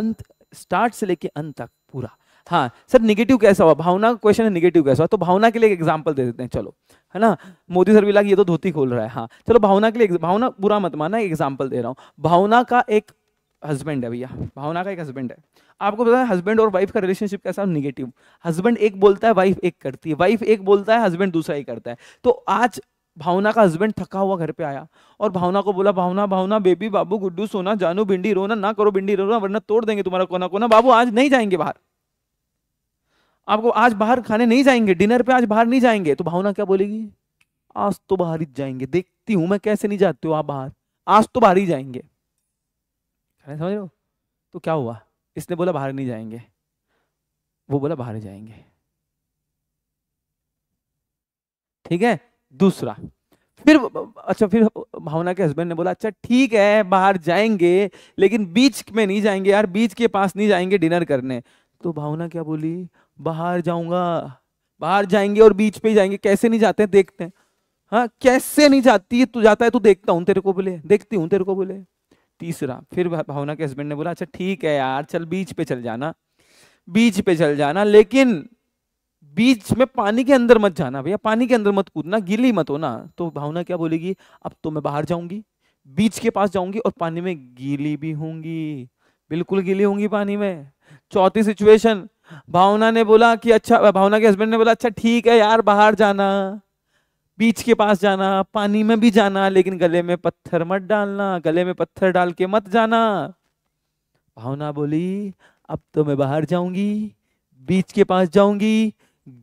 अंत स्टार्ट से लेके अंत तक पूरा हाँ सर निगेटिव कैसा हुआ भावना का क्वेश्चन है निगेटिव कैसा हुआ तो भावना के लिए एग्जाम्पल दे देते हैं चलो है ना मोदी सर भी ये तो धोती खोल रहा है हाँ चलो भावना के लिए भावना बुरा मत माना एग्जाम्पल दे रहा हूँ भावना का एक हस्बैंड है भैया भावना का एक हस्बैंड है आपको पता है हस्बैंड और वाइफ का रिलेशनशिप कैसा निगेटिव हस्बैंड एक बोलता है वाइफ एक करती है वाइफ एक बोलता है हस्बैंड दूसरा ही करता है तो आज भावना का हस्बैंड थका हुआ घर पे आया और भावना को बोला भावना भावना बेबी बाबू गुड्डू सोना जानू भिंडी रोना ना करो भिंडी रोना वरना तोड़ देंगे तुम्हारा कोना कोना बाबू आज नहीं जाएंगे बाहर आपको आज बाहर खाने नहीं जाएंगे डिनर पे आज बाहर नहीं जाएंगे तो भावना क्या बोलेगी आज तो बाहर ही जाएंगे देखती हूँ मैं कैसे नहीं जाती हूँ आप बाहर आज तो बाहर ही जाएंगे अरे समझ लो तो क्या हुआ इसने बोला बाहर नहीं जाएंगे वो बोला बाहर जाएंगे ठीक है दूसरा फिर अच्छा फिर भावना के हस्बैंड ने बोला अच्छा ठीक है बाहर जाएंगे लेकिन बीच में नहीं जाएंगे यार बीच के पास नहीं जाएंगे डिनर करने तो भावना क्या बोली बाहर जाऊंगा बाहर जाएंगे और बीच पे ही जाएंगे कैसे नहीं जाते हैं देखते हैं हाँ कैसे नहीं जाती तू जाता है तू देखता हूं तेरे को बोले देखती हूँ तेरे को बोले तीसरा फिर भावना के हस्बैंड ने बोला अच्छा ठीक है यार चल बीच पे चल जाना बीच पे चल जाना लेकिन बीच में पानी के अंदर मत जाना भैया पानी के अंदर मत कूदना गिली मत होना तो भावना क्या बोलेगी अब तो मैं बाहर जाऊंगी बीच के पास जाऊंगी और पानी में गीली भी होंगी बिल्कुल गीली होंगी पानी में चौथी सिचुएशन भावना ने बोला कि अच्छा भावना के हस्बैंड ने बोला अच्छा ठीक है यार बाहर जाना बीच के पास जाना पानी में भी जाना लेकिन गले में पत्थर मत डालना गले में पत्थर डाल के मत जाना भावना बोली अब तो मैं बाहर जाऊंगी बीच के पास जाऊंगी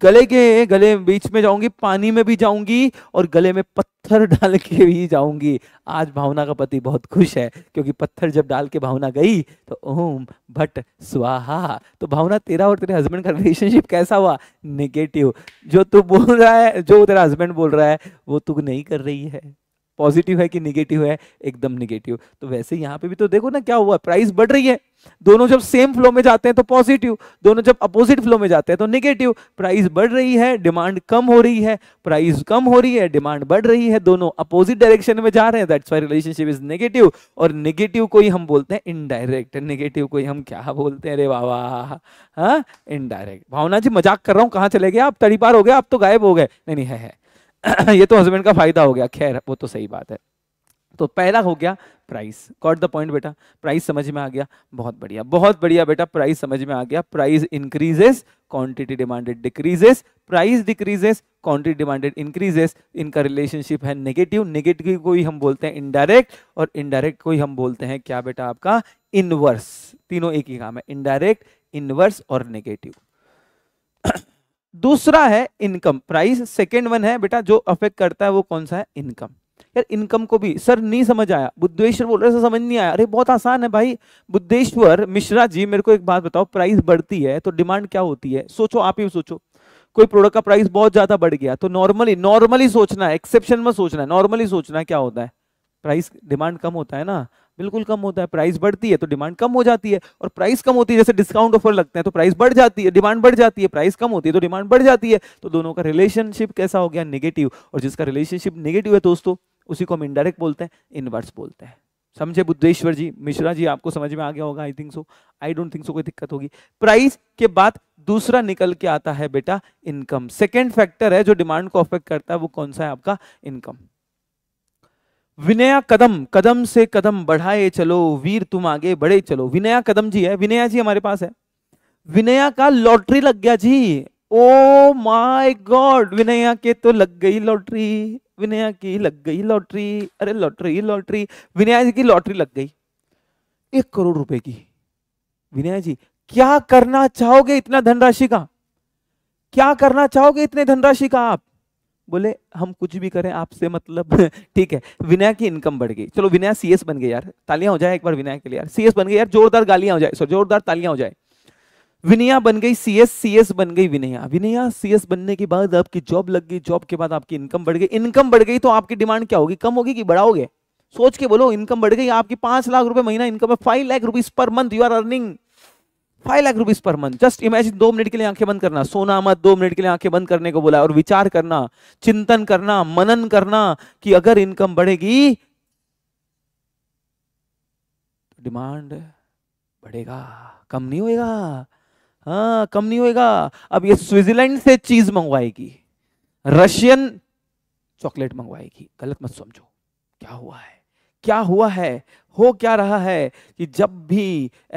गले के गले बीच में जाऊंगी पानी में भी जाऊंगी और गले में पत्थर डाल के भी जाऊंगी आज भावना का पति बहुत खुश है क्योंकि पत्थर जब डाल के भावना गई तो ओम भट स्वाहा तो भावना तेरा और तेरे हस्बैंड का रिलेशनशिप कैसा हुआ निगेटिव जो तू बोल रहा है जो तेरा हस्बैंड बोल रहा है वो तू नहीं कर रही है पॉजिटिव है कि निगेटिव है एकदम निगेटिव तो वैसे यहाँ पे भी तो देखो ना क्या हुआ प्राइस बढ़ रही है दोनों जब सेम फ्लो में जाते हैं तो पॉजिटिव दोनों जब अपोजिट फ्लो में जाते हैं तो निगेटिव प्राइस बढ़ रही है डिमांड कम हो रही है प्राइस कम हो रही है डिमांड बढ़ रही है दोनों अपोजिट डायरेक्शन में जा रहे हैं that's why relationship is negative और निगेटिव को ही हम बोलते हैं इनडायरेक्ट निगेटिव को ही हम क्या बोलते हैं अरे बाबा हाँ इनडायरेक्ट भावना जी मजाक कर रहा हूँ कहाँ चले गए आप तड़ी पार हो गए आप तो गायब हो गए नहीं नहीं है ये तो हस्बैंड का फायदा हो गया खैर वो तो सही बात है तो पहला हो गया प्राइस कॉट द पॉइंट बेटा प्राइस समझ में आ गया बहुत बढ़िया बहुत बढ़िया बेटा प्राइस समझ में आ गया price increases quantity demanded decreases price decreases quantity demanded increases इनका रिलेशनशिप है नेगेटिव नेगेटिव को ही हम बोलते हैं इनडायरेक्ट और इनडायरेक्ट को ही हम बोलते हैं क्या बेटा आपका इनवर्स तीनों एक ही काम है इनडायरेक्ट इनवर्स और नेगेटिव दूसरा है इनकम प्राइस सेकेंड वन है बेटा जो अफेक्ट करता है वो कौन सा है इनकम यार इनकम को भी सर नहीं समझ आया बुद्धेश्वर बोल रहे सर समझ नहीं आया अरे बहुत आसान है भाई बुद्धेश्वर मिश्रा जी मेरे को एक बात बताओ प्राइस बढ़ती है तो डिमांड क्या होती है सोचो आप ही सोचो कोई प्रोडक्ट का प्राइस बहुत ज्यादा बढ़ गया तो नॉर्मली नॉर्मली सोचना है एक्सेप्शन में सोचना है नॉर्मली सोचना है क्या होता है प्राइस डिमांड कम होता है ना बिल्कुल कम होता है प्राइस बढ़ती है तो डिमांड कम हो जाती है और प्राइस कम होती है जैसे डिस्काउंट ऑफर लगते हैं तो प्राइस बढ़ जाती है डिमांड बढ़ जाती है प्राइस कम होती है तो डिमांड बढ़ जाती है तो दोनों का रिलेशनशिप कैसा हो गया निगेटिव और जिसका रिलेशनशिप निगेटिव है दोस्तों उसी को हम इनडायरेक्ट बोलते हैं इनवर्स बोलते हैं समझे बुद्धेश्वर जी मिश्रा जी आपको समझ में आ गया होगा I think so I don't think so कोई दिक्कत होगी प्राइस के बाद दूसरा निकल के आता है बेटा इनकम सेकेंड फैक्टर है जो डिमांड को अफेक्ट करता है वो कौन सा है आपका इनकम विनया कदम कदम से कदम बढ़ाए चलो वीर तुम आगे बढ़े चलो विनया कदम जी है विनया जी हमारे पास है विनया का लॉटरी लग गया जी ओ माय गॉड विनया के तो लग गई लॉटरी विनया की लग गई लॉटरी अरे लॉटरी लॉटरी विनया जी की लॉटरी लग गई एक करोड़ रुपए की विनया जी क्या करना चाहोगे इतना धनराशि का क्या करना चाहोगे इतने धनराशि का आप बोले हम कुछ भी करें आपसे मतलब ठीक है विनय की इनकम बढ़ गई चलो विनय सीएस बन गई यार तालियां हो जाए एक बार विनय के लिए यार सीएस बन गई यार जोरदार गालियां हो जाए सो जोरदार तालियां हो जाए विनया बन गई सीएस सीएस बन गई विनया विनया सीएस बनने के बाद आपकी जॉब लग गई जॉब के बाद आपकी इनकम बढ़ गई इनकम बढ़ गई तो आपकी डिमांड क्या होगी कम होगी कि बढ़ाओगे सोच के बोलो इनकम बढ़ गई आपकी पांच लाख रुपए महीना इनकम है five lakh rupees per month you are earning five lakh rupees per month just imagine दो मिनट के लिए आंखें बंद करना सोना मत दो मिनट के लिए आंखें बंद करने को बोला और विचार करना चिंतन करना मनन करना कि अगर इनकम बढ़ेगी तो डिमांड बढ़ेगा कम नहीं होएगा हाँ कम नहीं होएगा अब ये स्विट्जरलैंड से चीज मंगवाएगी रशियन चॉकलेट मंगवाएगी गलत मत समझो क्या हुआ है क्या हुआ है हो क्या रहा है कि जब भी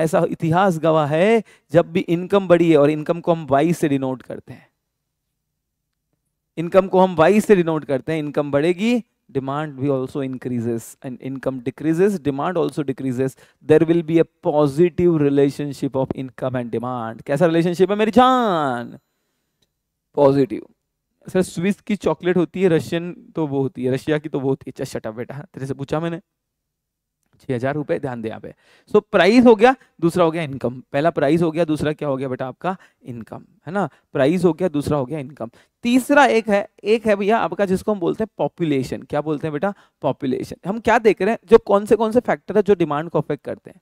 ऐसा इतिहास गवाह है जब भी इनकम बढ़ी है और इनकम को हम वाई से डिनोट करते हैं इनकम को हम वाई से डिनोट करते हैं इनकम बढ़ेगी डिमांड भी also increases and income decreases demand also decreases there will be a positive relationship of income and demand कैसा रिलेशनशिप है मेरी जान पॉजिटिव सर स्विस की चॉकलेट होती है रशियन तो वो होती है रशिया की तो वो होती है अच्छा शटा बेटा तेरे से पूछा मैंने छह हजार रुपए ध्यान दें यहाँ पे सो प्राइस हो गया दूसरा हो गया इनकम पहला प्राइस हो गया दूसरा क्या हो गया बेटा आपका इनकम है ना प्राइस हो गया दूसरा हो गया इनकम तीसरा एक है एक है भैया आपका जिसको हम बोलते हैं पॉपुलेशन क्या बोलते हैं बेटा पॉपुलेशन हम क्या देख रहे हैं जो कौन से कौन से फैक्टर है जो डिमांड को अफेक्ट करते हैं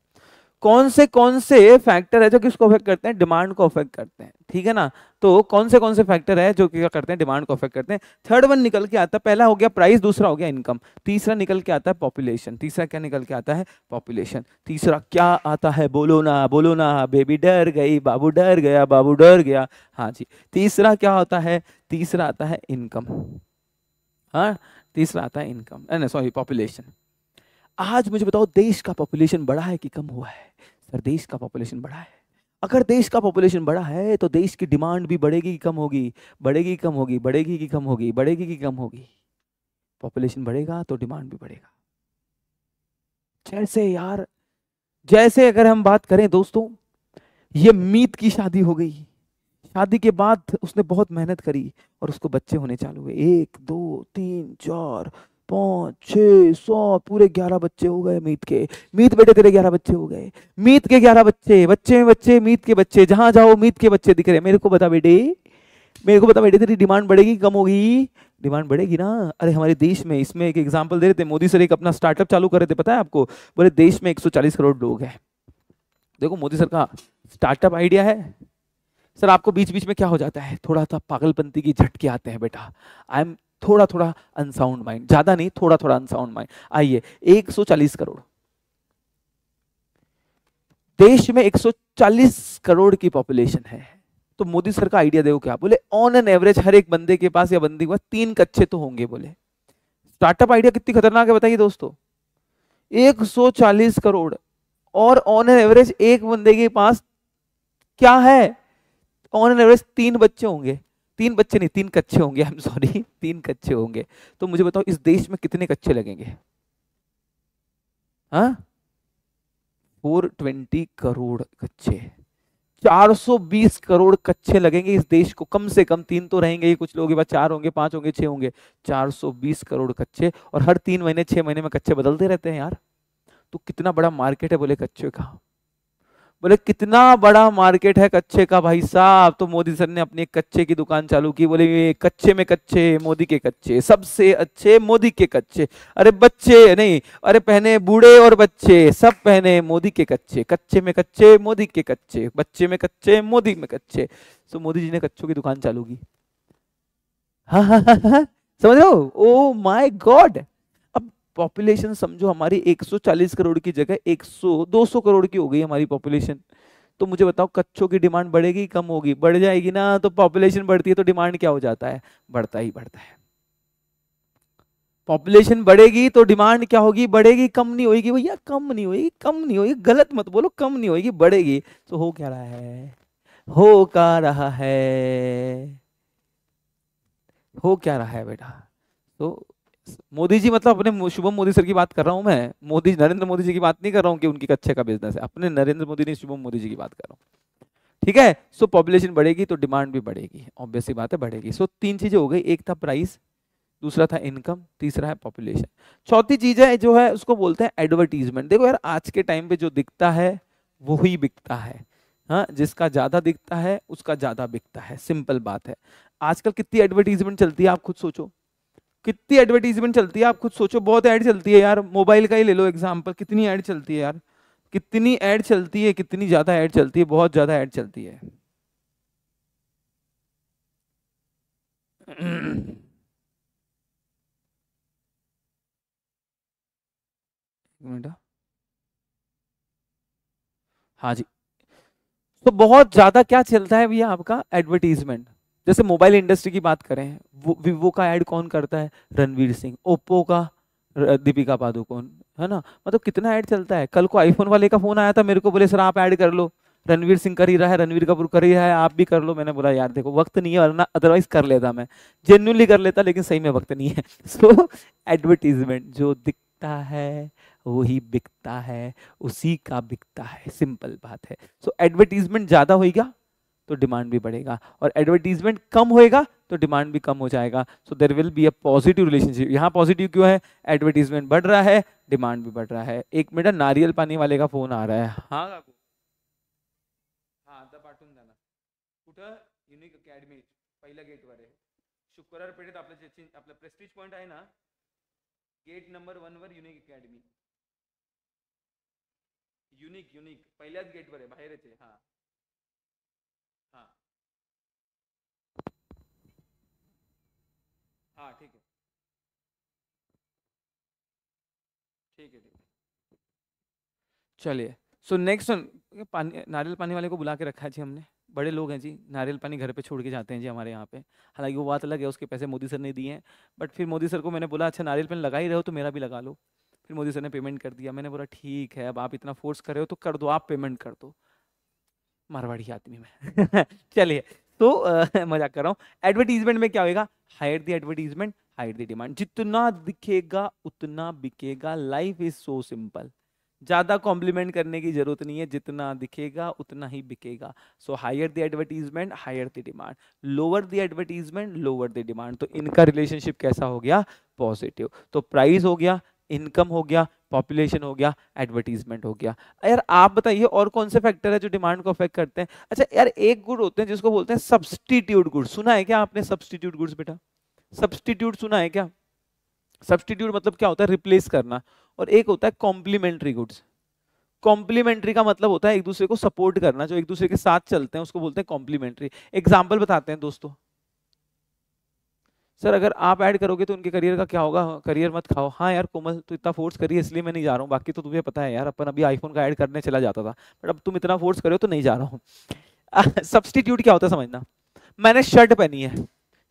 कौन से कौन से फैक्टर है जो किसको अफेक्ट करते हैं डिमांड को अफेक्ट करते हैं ठीक है ना तो कौन से कौन से फैक्टर है जो क्या करते हैं डिमांड को अफेक्ट करते हैं थर्ड वन निकल के आता है पहला हो गया प्राइस दूसरा हो गया इनकम तीसरा निकल के आता है पॉपुलेशन तीसरा क्या निकल के आता है पॉपुलेशन तीसरा क्या आता है बोलो ना बोलो ना बेबी डर गई बाबू डर गया बाबू डर गया हाँ जी तीसरा क्या होता है तीसरा आता है इनकम हाँ तीसरा आता है इनकम सॉरी पॉपुलेशन आज मुझे बताओ देश का पॉपुलेशन बढ़ा है कि कम हुआ है सर देश का पॉपुलेशन बढ़ा है अगर देश का पॉपुलेशन बढ़ा है तो देश की डिमांड भी बढ़ेगी कि कम होगी बढ़ेगी कम होगी बढ़ेगी कि कम होगी बढ़ेगी कि कम होगी पॉपुलेशन बढ़ेगा तो डिमांड भी बढ़ेगा जैसे यार जैसे अगर हम बात करें दोस्तों ये मीत की शादी हो गई शादी के बाद उसने बहुत मेहनत करी और उसको बच्चे होने चालू हुए एक दो तीन चार पाँच छः सौ पूरे ग्यारह बच्चे हो गए मीत के मीत बेटे तेरे ग्यारह बच्चे हो गए मीत के ग्यारह बच्चे बच्चे में बच्चे मीत के बच्चे जहाँ जाओ मीत के बच्चे दिख रहे मेरे को बता बेटे मेरे को बता बेटे तेरी डिमांड बढ़ेगी कम होगी डिमांड बढ़ेगी ना अरे हमारे देश में इसमें एक एग्जाम्पल दे रहे थे मोदी सर एक अपना स्टार्टअप चालू कर रहे थे पता है आपको बोले देश में एक करोड़ लोग हैं देखो मोदी सर का स्टार्टअप आइडिया है सर आपको बीच बीच में क्या हो जाता है थोड़ा सा पागलपंती की झटके आते हैं बेटा आई एम थोड़ा थोड़ा अनसाउंड माइंड ज्यादा नहीं थोड़ा थोड़ा अनसाउंड माइंड आइए 140 करोड़ देश में 140 करोड़ की पॉपुलेशन है तो मोदी सर का आइडिया देखो क्या बोले ऑन एन एवरेज हर एक बंदे के पास या बंदी के पास तीन कच्चे तो होंगे बोले स्टार्टअप आइडिया कितनी खतरनाक है बताइए दोस्तों एक करोड़ और ऑन एन एवरेज एक बंदे के पास क्या है ऑन एन एवरेज तीन बच्चे होंगे तीन बच्चे नहीं तीन कच्चे होंगे आई एम सॉरी तीन कच्चे होंगे तो मुझे बताओ इस देश में कितने कच्चे लगेंगे हा? 420 करोड़ कच्चे 420 करोड़ कच्चे लगेंगे इस देश को कम से कम तीन तो रहेंगे ही कुछ लोग के चार होंगे पांच होंगे छह होंगे 420 करोड़ कच्चे और हर तीन महीने छह महीने में कच्चे बदलते रहते हैं यार तो कितना बड़ा मार्केट है बोले कच्चे का बोले कितना बड़ा मार्केट है कच्चे का भाई साहब तो मोदी सर ने अपनी कच्चे की दुकान चालू की बोले कच्चे में कच्चे मोदी के कच्चे सबसे अच्छे मोदी के कच्चे अरे बच्चे नहीं अरे पहने बूढ़े और बच्चे सब पहने मोदी के कच्चे कच्चे में कच्चे मोदी के कच्चे बच्चे में कच्चे मोदी में कच्चे तो मोदी जी ने कच्चों की दुकान चालू की हाँ हाँ हाँ, हाँ, हाँ समझ लो ओ माई गॉड पॉपुलेशन समझो हमारी 140 करोड़ की जगह 100 200 करोड़ की हो गई हमारी पॉपुलेशन तो मुझे बताओ कच्चों की डिमांड बढ़ेगी कम होगी बढ़ जाएगी ना तो पॉपुलेशन बढ़ती है तो डिमांड क्या हो जाता है बढ़ता ही बढ़ता है पॉपुलेशन बढ़ेगी तो डिमांड क्या होगी बढ़ेगी कम नहीं होगी भैया कम नहीं होगी कम नहीं होगी गलत मत बोलो कम नहीं होगी बढ़ेगी तो हो क्या रहा है हो क्या रहा है हो क्या रहा है बेटा तो मोदी जी मतलब अपने शुभम मोदी सर की बात कर रहा हूँ मैं मोदी नरेंद्र मोदी जी की बात नहीं कर रहा हूँ कि उनकी कच्चे का बिजनेस है अपने नरेंद्र मोदी नहीं शुभम मोदी जी की बात कर रहा हूँ ठीक है सो पॉपुलेशन बढ़ेगी तो डिमांड भी बढ़ेगी ऑब्वियसली बात है बढ़ेगी सो तीन चीजें हो गई एक था प्राइस दूसरा था इनकम तीसरा है पॉपुलेशन चौथी चीज है जो है उसको बोलते हैं एडवर्टीजमेंट देखो यार आज के टाइम पे जो दिखता है वो ही बिकता है हाँ जिसका ज़्यादा दिखता है उसका ज़्यादा बिकता है सिंपल बात है आजकल कितनी एडवर्टीजमेंट चलती है आप खुद सोचो कितनी एडवर्टीजमेंट चलती है आप खुद सोचो बहुत ऐड चलती है यार मोबाइल का ही ले लो एग्जाम्पल कितनी ऐड चलती है यार कितनी ऐड चलती है कितनी ज़्यादा ऐड चलती है बहुत ज़्यादा ऐड चलती है हाँ।, हाँ जी तो बहुत ज़्यादा क्या चलता है भैया आपका एडवर्टीजमेंट जैसे मोबाइल इंडस्ट्री की बात करें वो वीवो का ऐड कौन करता है रणवीर सिंह ओप्पो का दीपिका पादुकोण है ना मतलब कितना ऐड चलता है कल को आईफोन वाले का फ़ोन आया था मेरे को बोले सर आप ऐड कर लो रणवीर सिंह कर ही रहा है रणवीर कपूर कर ही रहा है आप भी कर लो मैंने बोला यार देखो वक्त नहीं है वरना अदरवाइज कर लेता मैं जेन्यूनली कर लेता लेकिन सही में वक्त नहीं है सो एडवर्टीजमेंट जो दिखता है वही बिकता है उसी का बिकता है सिंपल बात है सो so, एडवर्टीजमेंट ज़्यादा होगा तो डिमांड भी बढ़ेगा और एडवर्टीजमेंट कम होएगा तो डिमांड भी कम हो जाएगा so there will be a positive relationship यहाँ पॉजिटिव क्यों है एडवर्टीजमेंट बढ़ रहा है डिमांड भी बढ़ रहा है एक मिनट नारियल पानी वाले का फोन आ रहा है हाँ काकू हा आता पाठवून द्या अकेडमी कुठं युनिक अकॅडमी पहिल्या शुक्रवार पेठेत तो आपलं जे आपलं प्रेस्टिज पॉईंट ना गेट नंबर वनवर युनिक अकॅडमी युनिक युनिक पहिल्याच गेटवर आहे बाहेरच आहे हां हाँ ठीक है ठीक है ठीक है चलिए सो नेक्स्ट वन पानी नारियल पानी वाले को बुला के रखा है जी हमने बड़े लोग हैं जी नारियल पानी घर पे छोड़ के जाते हैं जी हमारे यहाँ पे हालांकि वो बात अलग है उसके पैसे मोदी सर ने दिए हैं बट फिर मोदी सर को मैंने बोला अच्छा नारियल पानी लगा ही रहे हो तो मेरा भी लगा लो फिर मोदी सर ने पेमेंट कर दिया मैंने बोला ठीक है अब आप इतना फोर्स कर रहे हो तो कर दो आप पेमेंट कर दो मारवाड़ी आदमी में चलिए तो मजाक कर रहा हूँ एडवर्टीजमेंट में क्या होगा higher the advertisement higher the demand जितना दिखेगा उतना बिकेगा लाइफ इज सो सिंपल ज़्यादा कॉम्प्लीमेंट करने की ज़रूरत नहीं है जितना दिखेगा उतना ही बिकेगा so higher the advertisement higher the demand lower the advertisement lower the demand तो इनका रिलेशनशिप कैसा हो गया पॉजिटिव तो प्राइस हो गया इनकम हो गया पॉपुलेशन हो गया एडवर्टीजमेंट हो गया यार आप बताइए और कौन से फैक्टर है जो डिमांड को अफेक्ट करते हैं अच्छा यार एक गुड होते हैं जिसको बोलते हैं सब्सटीट्यूट गुड सुना है क्या आपने सब्सटीट्यूट गुड्स बेटा सब्सटीट्यूट सुना है क्या सब्सटीट्यूट मतलब क्या होता है रिप्लेस करना और एक होता है कॉम्प्लीमेंट्री गुड्स कॉम्प्लीमेंट्री का मतलब होता है एक दूसरे को सपोर्ट करना जो एक दूसरे के साथ चलते हैं उसको बोलते हैं कॉम्प्लीमेंट्री एग्जाम्पल बताते हैं दोस्तों सर अगर आप ऐड करोगे तो उनके करियर का क्या होगा करियर हाँ, मत खाओ हाँ यार कोमल तू इतना फोर्स करिए इसलिए मैं नहीं जा रहा हूँ बाकी तो तुझे पता है यार अपन अभी आईफोन का ऐड करने चला जाता था बट अब तुम इतना फोर्स करो तो नहीं जा रहा हूँ सब्सटीट्यूट क्या होता है समझना मैंने शर्ट पहनी है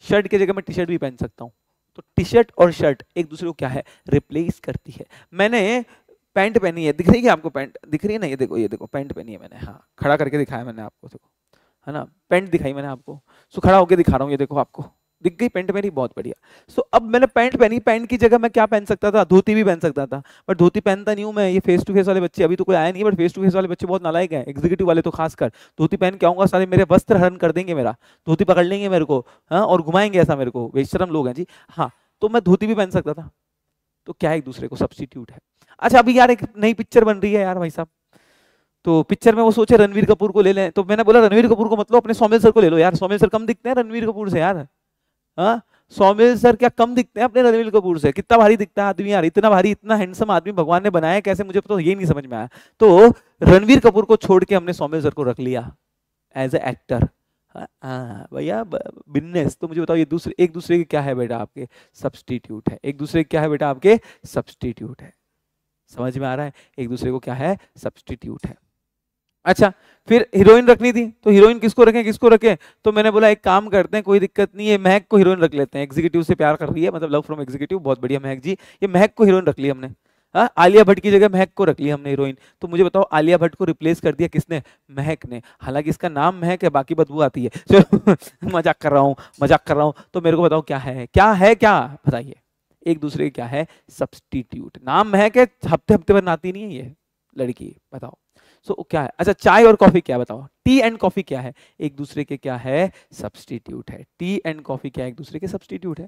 शर्ट की जगह मैं टी शर्ट भी पहन सकता हूँ तो टी शर्ट और शर्ट एक दूसरे को क्या है रिप्लेस करती है मैंने पैंट पहनी है दिख रही है आपको पैंट दिख रही है ना ये देखो ये देखो पैंट पहनी है मैंने हाँ खड़ा करके दिखाया मैंने आपको देखो है ना पैंट दिखाई मैंने आपको सो खड़ा होकर दिखा रहा हूँ ये देखो आपको दिख गई पेंट मेरी बहुत बढ़िया सो so, अब मैंने पैंट पहनी पैंट की जगह मैं क्या पहन सकता था धोती भी पहन सकता था बट धोती पहनता नहीं हूँ मैं ये फेस टू फेस वाले बच्चे अभी तो कोई आया नहीं बट फेस टू फेस वाले बच्चे बहुत नालायक हैं एग्जीक्यूटिव वाले तो खासकर धोती पहन के आऊँगा सारे मेरे वस्त्र हरण कर देंगे मेरा धोती पकड़ लेंगे मेरे को हाँ और घुमाएंगे ऐसा मेरे को वेस्टरम लोग हैं जी हाँ तो मैं धोती भी पहन सकता था तो क्या एक दूसरे को सब्सटीट्यूट है अच्छा अभी यार एक नई पिक्चर बन रही है यार भाई साहब तो पिक्चर में वो सोचे रणवीर कपूर को ले लें तो मैंने बोला रणवीर कपूर को मतलब अपने सोमेल सर को ले लो यार सोमेल सर कम दिखते हैं रणवीर कपूर से यार हाँ? स्वामी सर क्या कम दिखते हैं अपने रणवीर कपूर से कितना भारी दिखता है आदमी यार इतना भारी इतना हैंडसम आदमी भगवान ने बनाया कैसे मुझे तो ये नहीं समझ में आया तो रणवीर कपूर को छोड़ के हमने सौम्य सर को रख लिया एज ए एक्टर भैया बिजनेस तो मुझे बताओ ये दूसरे एक दूसरे के क्या है बेटा आपके सब्सटीट्यूट है एक दूसरे के क्या है बेटा आपके सब्सटीट्यूट है समझ में आ रहा है एक दूसरे को क्या है सब्सटीट्यूट है अच्छा फिर हीरोइन रखनी थी तो हीरोइन किसको रखें किसको रखें तो मैंने बोला एक काम करते हैं कोई दिक्कत नहीं है महक को हीरोइन रख लेते हैं एग्जीक्यूटिव से प्यार कर रही है मतलब लव फ्रॉम एग्जीक्यूटिव बहुत बढ़िया महक जी ये महक को हीरोइन रख ली हमने हाँ आलिया भट्ट की जगह महक को रख लिया हमने हीरोइन तो मुझे बताओ आलिया भट्ट को रिप्लेस कर दिया किसने महक ने हालांकि इसका नाम महक है बाकी बदबू आती है चलो मजाक कर रहा हूँ मजाक कर रहा हूँ तो मेरे को बताओ क्या है क्या है क्या बताइए एक दूसरे क्या है सब्सटीट्यूट नाम महक है हफ्ते हफ्ते पर नाती नहीं है ये लड़की बताओ सो so, क्या है अच्छा चाय और कॉफी क्या बताओ टी एंड कॉफी क्या है एक दूसरे के क्या है सब्सटीट्यूट है टी एंड कॉफी क्या एक दूसरे के सब्सटीट्यूट है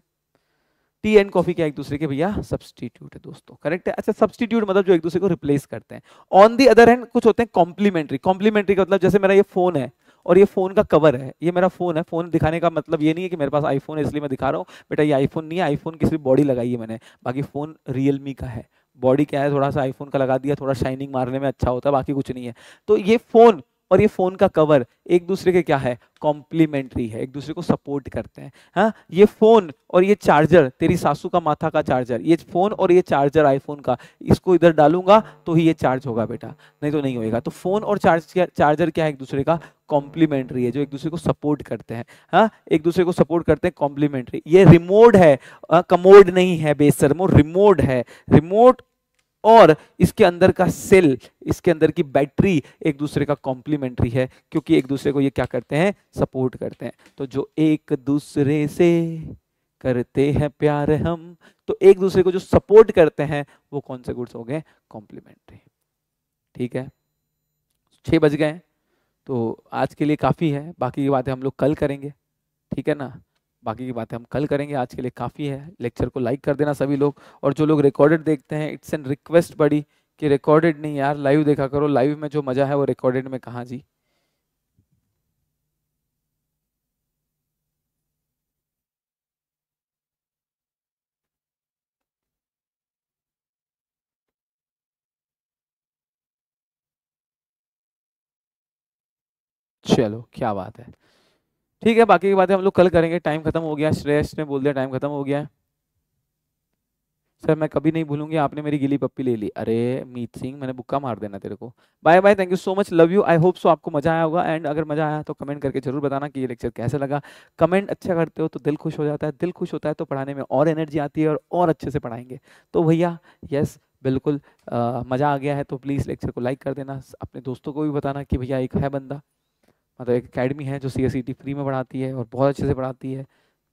टी एंड कॉफी क्या एक दूसरे के भैया सब्सटीट्यूट है दोस्तों करेक्ट है अच्छा सब्सटीट्यूट मतलब जो एक दूसरे को रिप्लेस करते हैं ऑन दी अदर हैंड कुछ होते हैं कॉम्प्लीमेंट्री कॉम्प्लीमेंट्री का मतलब जैसे मेरा ये फोन है और ये फोन का कवर है ये मेरा फोन है फोन दिखाने का मतलब ये नहीं है कि मेरे पास आईफोन है इसलिए मैं दिखा रहा हूँ बेटा ये आईफोन नहीं है आईफोन की सिर्फ बॉडी लगाई है मैंने बाकी फोन रियलमी का है बॉडी क्या है थोड़ा सा आईफोन का लगा दिया थोड़ा शाइनिंग मारने में अच्छा होता है बाकी कुछ नहीं है तो ये फ़ोन और ये फ़ोन का कवर एक दूसरे के क्या है कॉम्प्लीमेंट्री है एक दूसरे को सपोर्ट करते हैं हाँ ये फ़ोन और ये चार्जर तेरी सासू का माथा का चार्जर ये फ़ोन और ये चार्जर आईफोन का इसको इधर डालूंगा तो ही ये चार्ज होगा बेटा नहीं तो नहीं होएगा तो फ़ोन और चार्ज चार्जर क्या है एक दूसरे का कॉम्प्लीमेंट्री है जो एक दूसरे को सपोर्ट करते हैं हाँ एक दूसरे को सपोर्ट करते हैं कॉम्प्लीमेंट्री ये रिमोट है कमोड हाँ, नहीं है बेसर रिमोट है रिमोट और इसके अंदर का सेल इसके अंदर की बैटरी एक दूसरे का कॉम्प्लीमेंट्री है क्योंकि एक दूसरे को ये क्या करते हैं सपोर्ट करते हैं तो जो एक दूसरे से करते हैं प्यार हम तो एक दूसरे को जो सपोर्ट करते हैं वो कौन से गुड्स हो गए कॉम्प्लीमेंट्री ठीक है छः बज गए तो आज के लिए काफ़ी है बाकी की बातें हम लोग कल करेंगे ठीक है ना बाकी की बातें हम कल करेंगे आज के लिए काफ़ी है लेक्चर को लाइक कर देना सभी लोग और जो लोग रिकॉर्डेड देखते हैं इट्स एन रिक्वेस्ट बड़ी कि रिकॉर्डेड नहीं यार लाइव देखा करो लाइव में जो मज़ा है वो रिकॉर्डेड में कहाँ जी चलो क्या बात है ठीक है बाकी की बातें हम लोग कल करेंगे टाइम खत्म हो गया श्रेयस ने बोल दिया टाइम खत्म हो गया है सर मैं कभी नहीं भूलूंगी आपने मेरी गिली पप्पी ले ली अरे मीत सिंह मैंने बुक्का मार देना तेरे को bye bye thank you so much love you I hope so आपको मजा आया होगा एंड अगर मजा आया तो कमेंट करके जरूर बताना कि ये लेक्चर कैसे लगा कमेंट अच्छा करते हो तो दिल खुश हो जाता है दिल खुश होता है तो पढ़ाने में और एनर्जी आती है और और अच्छे से पढ़ाएंगे तो भैया यस बिल्कुल आ, मज़ा आ गया है तो प्लीज़ लेक्चर को लाइक कर देना अपने दोस्तों को भी बताना कि भैया एक है बंदा मतलब एक अकेडमी है जो सी फ्री e में पढ़ाती है और बहुत अच्छे से पढ़ाती है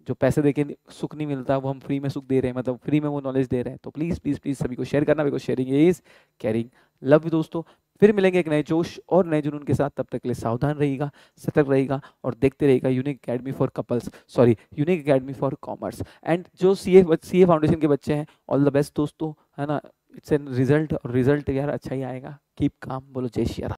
जो पैसे देके सुख नहीं मिलता वो हम फ्री में सुख दे रहे हैं मतलब फ्री में वो नॉलेज दे रहे हैं तो प्लीज़ प्लीज़ प्लीज़ सभी को शेयर करना because sharing is caring love दोस्तों फिर मिलेंगे एक नए जोश और नए जुनून के साथ तब तक के लिए सावधान रहेगा सतर्क रहेगा और देखते रहेगा unique academy for couples sorry unique academy for commerce and जो सी ए सी ए फाउंडेशन के बच्चे हैं ऑल द बेस्ट दोस्तों है ना इट्स एन रिजल्ट और रिजल्ट यार अच्छा ही आएगा कीप काम बोलो जय श्री